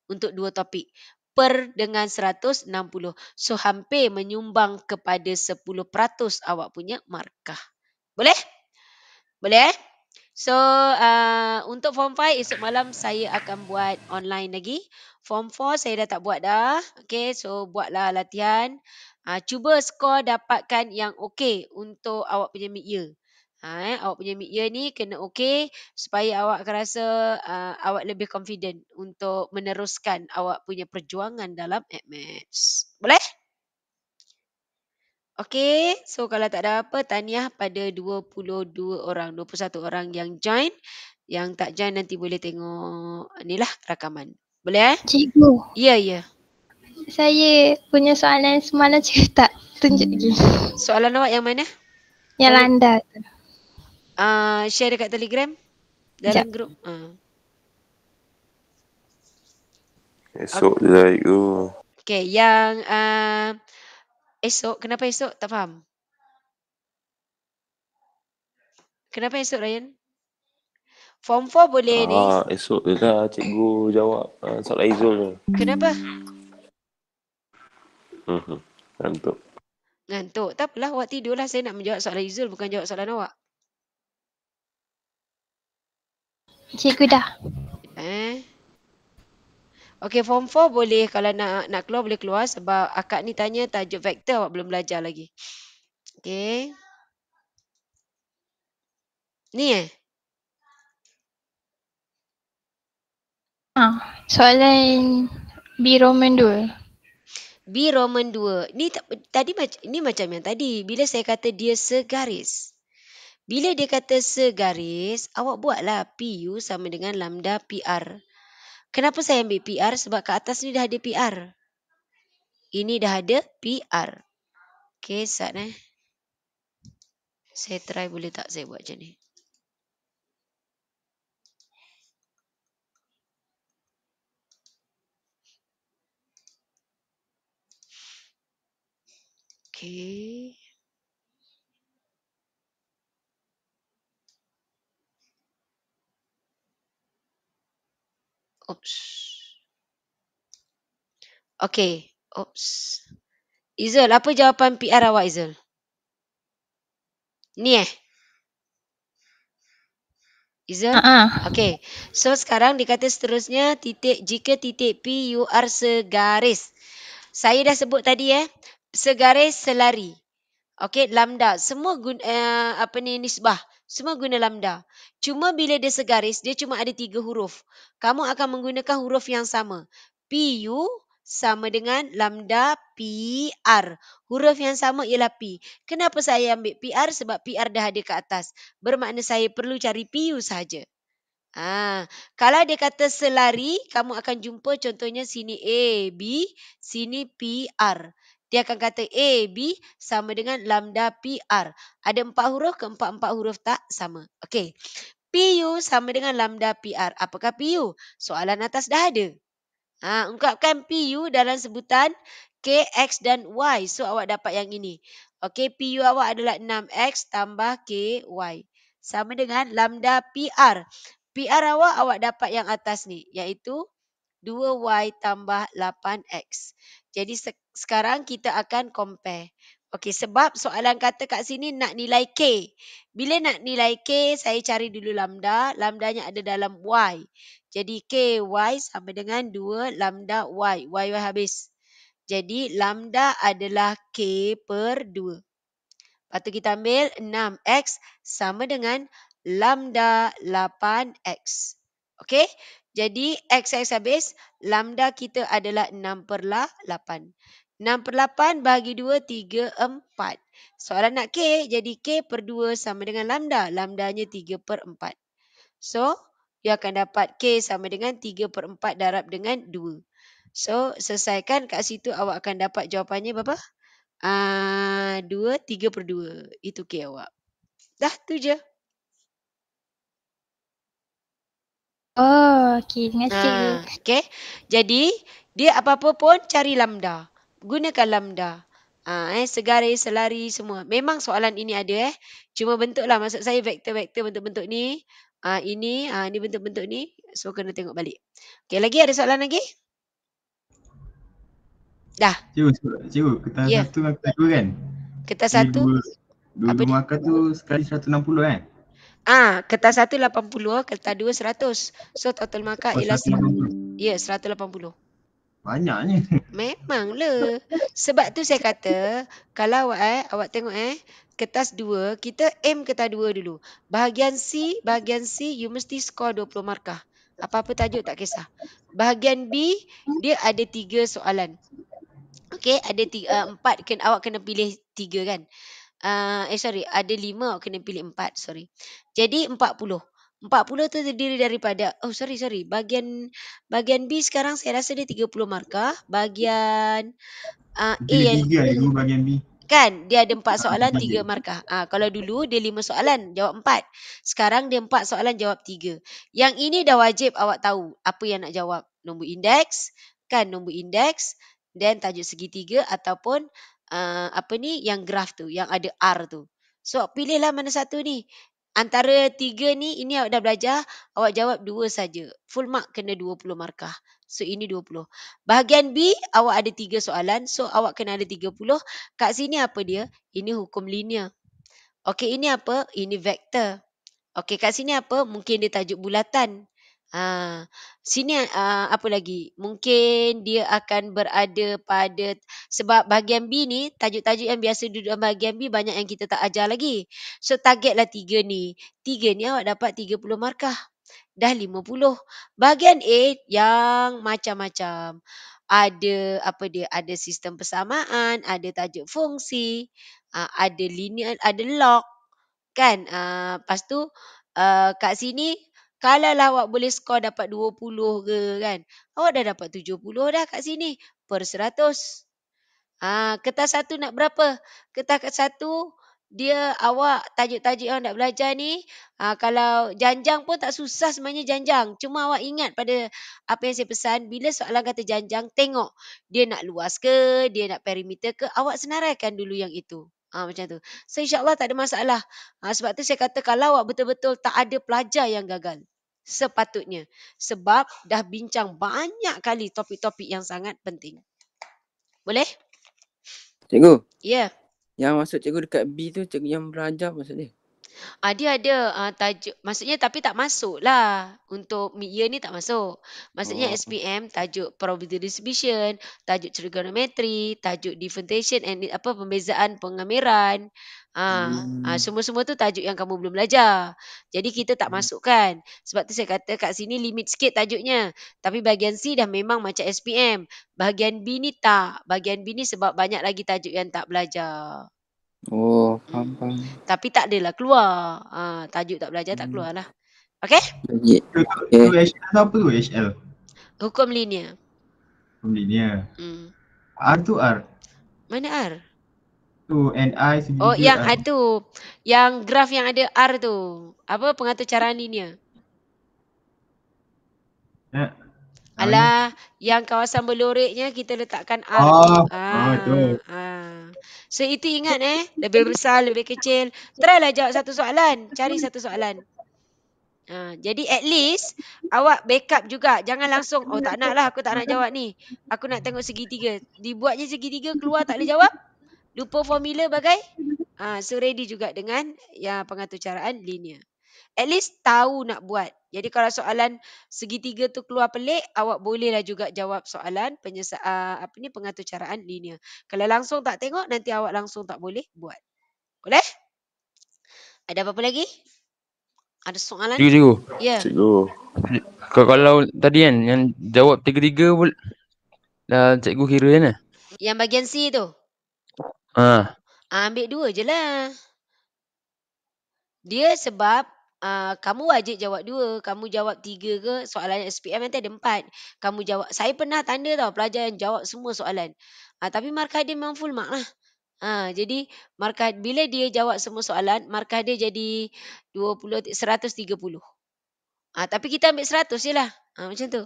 untuk dua topik per dengan 160. So hampir menyumbang kepada 10% awak punya markah. Boleh? Boleh? So uh, untuk form 5 esok malam saya akan buat online lagi. Form 4 saya dah tak buat dah. Okay so buatlah latihan. Uh, cuba skor dapatkan yang okay untuk awak punya mid year. Ha, eh, awak punya mid year ni kena okey supaya awak akan rasa uh, awak lebih confident untuk meneruskan awak punya perjuangan dalam AdMaths. Boleh? Okay, so kalau tak ada apa, tahniah pada 22 orang, 21 orang yang join. Yang tak join nanti boleh tengok ni lah rakaman. Boleh eh? Cikgu. Ya, ya. Saya punya soalan semalam cikgu tak tunjuk hmm. lagi. Soalan awak yang mana? Yang landa uh, share dekat Telegram dalam ya. grup. Uh. Ah. Esok okay. lah you. Okay, yang uh, esok, kenapa esok? Tak faham. Kenapa esok, Ryan? Form 4 boleh ah, ni. Esok je lah cikgu jawab uh, soalan Izul tu. Kenapa? Mhm, ngantuk. Ngantuk. Tak apalah, awak tidur lah. Saya nak menjawab soal Izul, bukan jawab soalan awak. Cikgu dah. Eh. Okey, form 4 boleh kalau nak nak keluar boleh keluar sebab akak ni tanya tajuk vektor awak belum belajar lagi. Okey. Ni eh? Ah, soalan B Roman 2. B Roman 2. Ni tadi ni macam yang tadi bila saya kata dia segaris. Bila dia kata segaris, awak buatlah PU sama dengan lambda PR. Kenapa saya ambil PR? Sebab ke atas ni dah ada PR. Ini dah ada PR. Okay, sat eh. Saya try boleh tak saya buat macam ni. Okay. Oops. Okay. Oops. Izzul, apa jawapan PR awak, Izzul? Ni eh? Izzul? Uh ha, -uh. Ha. Okay. So, sekarang dikata seterusnya, titik jika titik P, you are segaris. Saya dah sebut tadi eh. Segaris, selari. Okay, lambda. Semua guna, uh, apa ni, nisbah. Nisbah semua guna lambda. Cuma bila dia segaris, dia cuma ada tiga huruf. Kamu akan menggunakan huruf yang sama. PU sama dengan lambda PR. Huruf yang sama ialah P. Kenapa saya ambil PR? Sebab PR dah ada ke atas. Bermakna saya perlu cari PU sahaja. Ah, ha, kalau dia kata selari, kamu akan jumpa contohnya sini A, B, sini P, R dia akan kata b sama dengan lambda p r. Ada empat huruf ke empat-empat huruf tak? Sama. Okey. P u sama dengan lambda p r. Apakah p u? Soalan atas dah ada. Ha, ungkapkan u dalam sebutan k x dan Y. So, awak dapat yang ini. Okey, P u awak adalah 6X tambah k y. Sama dengan lambda p r. P r awak, awak dapat yang atas ni. Iaitu 2Y tambah 8X. Jadi, sekarang sekarang kita akan compare. Okey, sebab soalan kata kat sini nak nilai K. Bila nak nilai K, saya cari dulu lambda. Lambdanya ada dalam Y. Jadi K, Y sama dengan 2 lambda Y. Y, Y habis. Jadi lambda adalah K per 2. Lepas tu kita ambil 6X sama dengan lambda 8X. Okey, jadi X, X habis. Lambda kita adalah 6 per 8 per 68 bahagi 2, 3, 4. Soalan nak K, jadi K per 2 sama dengan lambda. Lambdanya 3 per 4. So, you akan dapat K sama dengan 3 per 4 darab dengan 2. So, selesaikan kat situ awak akan dapat jawapannya berapa? Uh, 2, 3 per 2. Itu K awak. Dah, tu je. Oh, okay. Terima Uh, ah, okay. Jadi, dia apa-apa pun cari Lambda gunakan lambda. Ha, eh, segari, selari semua. Memang soalan ini ada eh. Cuma bentuk lah. Maksud saya vektor-vektor bentuk-bentuk ni. Ha, ini, ha, ini bentuk-bentuk ni. So kena tengok balik. Okay lagi ada soalan lagi? Dah. Cikgu, cikgu kertas yeah. satu kertas dua kan? Kertas satu. Dua, dua markah tu sekali 160 kan? Ah, ha, kertas satu 80, kertas dua 100. So total markah oh, ialah 180. Ya, yeah, 180. Banyaknya. Memanglah. Sebab tu saya kata, kalau awak eh, awak tengok eh, kertas dua kita aim kertas dua dulu. Bahagian C, bahagian C, you mesti score 20 markah. Apa-apa tajuk tak kisah. Bahagian B, dia ada tiga soalan. Okay, ada tiga eh, empat. kena, awak kena pilih tiga kan. Uh, eh sorry, ada lima awak kena pilih empat Sorry. Jadi empat puluh. 40 tu terdiri daripada oh sorry sorry bahagian bahagian B sekarang saya rasa dia 30 markah bahagian uh, A dia yang dia dulu bahagian B kan dia ada empat ah, soalan tiga markah ha, kalau dulu dia lima soalan jawab empat sekarang dia empat soalan jawab tiga yang ini dah wajib awak tahu apa yang nak jawab nombor indeks kan nombor indeks dan tajuk segitiga ataupun uh, apa ni yang graf tu yang ada R tu So pilihlah mana satu ni antara tiga ni ini awak dah belajar awak jawab dua saja full mark kena 20 markah so ini 20 bahagian B awak ada tiga soalan so awak kena ada 30 kat sini apa dia ini hukum linear okey ini apa ini vektor okey kat sini apa mungkin dia tajuk bulatan Ah, sini uh, apa lagi? Mungkin dia akan berada pada sebab bahagian B ni tajuk-tajuk yang biasa duduk dalam bahagian B banyak yang kita tak ajar lagi. So targetlah 3 ni. tiga ni awak dapat 30 markah. Dah 50. Bahagian A yang macam-macam. Ada apa dia? Ada sistem persamaan, ada tajuk fungsi, uh, ada linear, ada log. Kan? Uh, lepas tu Uh, kat sini Kalaulah awak boleh skor dapat 20 ke kan. Awak dah dapat 70 dah kat sini. Per 100. Ha, kertas satu nak berapa? Kertas kat satu, dia awak tajuk-tajuk awak nak belajar ni. Ha, kalau janjang pun tak susah sebenarnya janjang. Cuma awak ingat pada apa yang saya pesan. Bila soalan kata janjang, tengok. Dia nak luas ke? Dia nak perimeter ke? Awak senaraikan dulu yang itu. Ha, macam tu. So insyaAllah tak ada masalah. Ha, sebab tu saya kata kalau awak betul-betul tak ada pelajar yang gagal sepatutnya sebab dah bincang banyak kali topik-topik yang sangat penting. Boleh? Cikgu. Ya. Yeah. Yang masuk cikgu dekat B tu cikgu yang belajar maksud dia? Ah, dia ada uh, tajuk. Maksudnya tapi tak masuk lah. Untuk mid ni tak masuk. Maksudnya oh. SPM, tajuk probability distribution, tajuk trigonometry, tajuk differentiation and apa pembezaan pengamiran. Ah, ah, hmm. ah semua-semua tu tajuk yang kamu belum belajar. Jadi kita tak hmm. masukkan. Sebab tu saya kata kat sini limit sikit tajuknya. Tapi bahagian C dah memang macam SPM. Bahagian B ni tak. Bahagian B ni sebab banyak lagi tajuk yang tak belajar. Oh, hmm. faham. faham. Tapi tak adalah keluar. Ah, tajuk tak belajar hmm. tak keluar lah. Okay. Okay. Apa HL? Hukum linear. Hukum linear. Hmm. R tu R. Mana R? tu and i sendiri oh yang uh, lah. tu yang graf yang ada r tu apa pengatur cara linear ya yeah. Alah, yang kawasan berloreknya kita letakkan R. Oh, ah, ah, ah, ah. So itu ingat eh, lebih besar, lebih kecil. Try lah jawab satu soalan, cari satu soalan. Ah, jadi at least awak backup juga. Jangan langsung, oh tak nak lah aku tak nak jawab ni. Aku nak tengok segitiga. Dibuatnya segitiga keluar tak boleh jawab, lupa formula bagai ha, so ready juga dengan yang pengaturcaraan linear at least tahu nak buat jadi kalau soalan segitiga tu keluar pelik awak bolehlah juga jawab soalan penyesa, uh, apa ni pengaturcaraan linear kalau langsung tak tengok nanti awak langsung tak boleh buat boleh ada apa-apa lagi ada soalan cikgu cikgu ya cikgu kalau tadi kan yang jawab tiga-tiga pun dah cikgu kira kan yang bagian C tu Ha. Ambil dua je lah. Dia sebab uh, kamu wajib jawab dua. Kamu jawab tiga ke soalan SPM nanti ada empat. Kamu jawab. Saya pernah tanda tau pelajar yang jawab semua soalan. Uh, tapi markah dia memang full mark lah. Ha, jadi markah bila dia jawab semua soalan, markah dia jadi 20 130. Ah ha, tapi kita ambil 100 jelah. Ah ha, macam tu.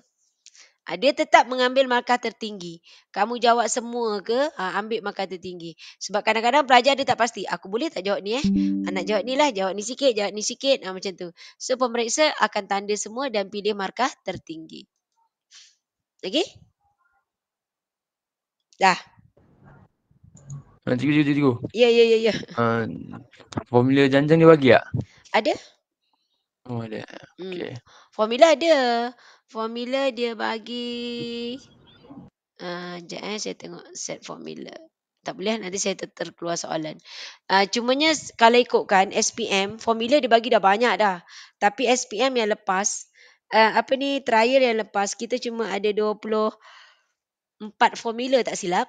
Ha, dia tetap mengambil markah tertinggi. Kamu jawab semua ke ha, ambil markah tertinggi. Sebab kadang-kadang pelajar dia tak pasti. Aku boleh tak jawab ni eh? Ha, nak jawab ni lah. Jawab ni sikit, jawab ni sikit. Ha, macam tu. So, pemeriksa akan tanda semua dan pilih markah tertinggi. Okay? Dah. Cikgu, cikgu, cikgu. Ya, ya, ya. ya. Uh, formula janjang dia bagi tak? Ada. Oh, ada. Okay. Hmm. Formula ada formula dia bagi uh, ah, sekejap eh saya tengok set formula tak boleh eh, nanti saya ter- terkeluar soalan uh, cumanya kalau ikutkan SPM formula dia bagi dah banyak dah tapi SPM yang lepas uh, apa ni trial yang lepas kita cuma ada 24 formula tak silap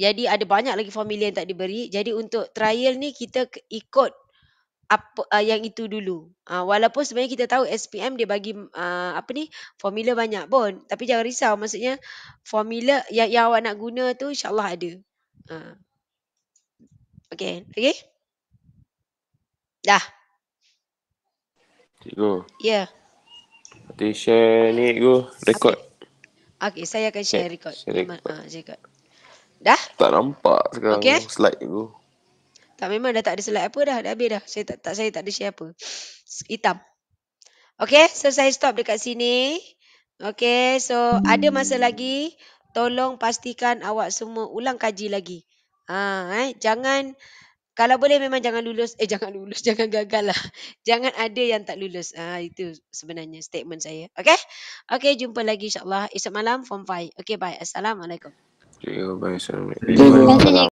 jadi ada banyak lagi formula yang tak diberi jadi untuk trial ni kita ikut apa uh, yang itu dulu. Uh, walaupun sebenarnya kita tahu SPM dia bagi uh, apa ni formula banyak pun tapi jangan risau maksudnya formula yang, yang awak nak guna tu insyaallah ada. Uh. Okay. Okay. Dah. Cikgu. Ya. Yeah. Nanti share ni cikgu. Record. Okay. okay. Saya akan share record. Share record. Ha, record. Dah? Tak nampak sekarang okay. slide cikgu. Tak memang dah tak ada slide apa dah, dah habis dah. Saya tak, tak saya tak ada share apa. Hitam. Okay, so saya stop dekat sini. Okay, so ada masa lagi. Tolong pastikan awak semua ulang kaji lagi. Ha, eh. Jangan, kalau boleh memang jangan lulus. Eh, jangan lulus. Jangan gagal lah. Jangan ada yang tak lulus. Ha, itu sebenarnya statement saya. Okay? Okay, jumpa lagi insyaAllah. Esok malam, Form 5. Okay, bye. Assalamualaikum. Terima kasih.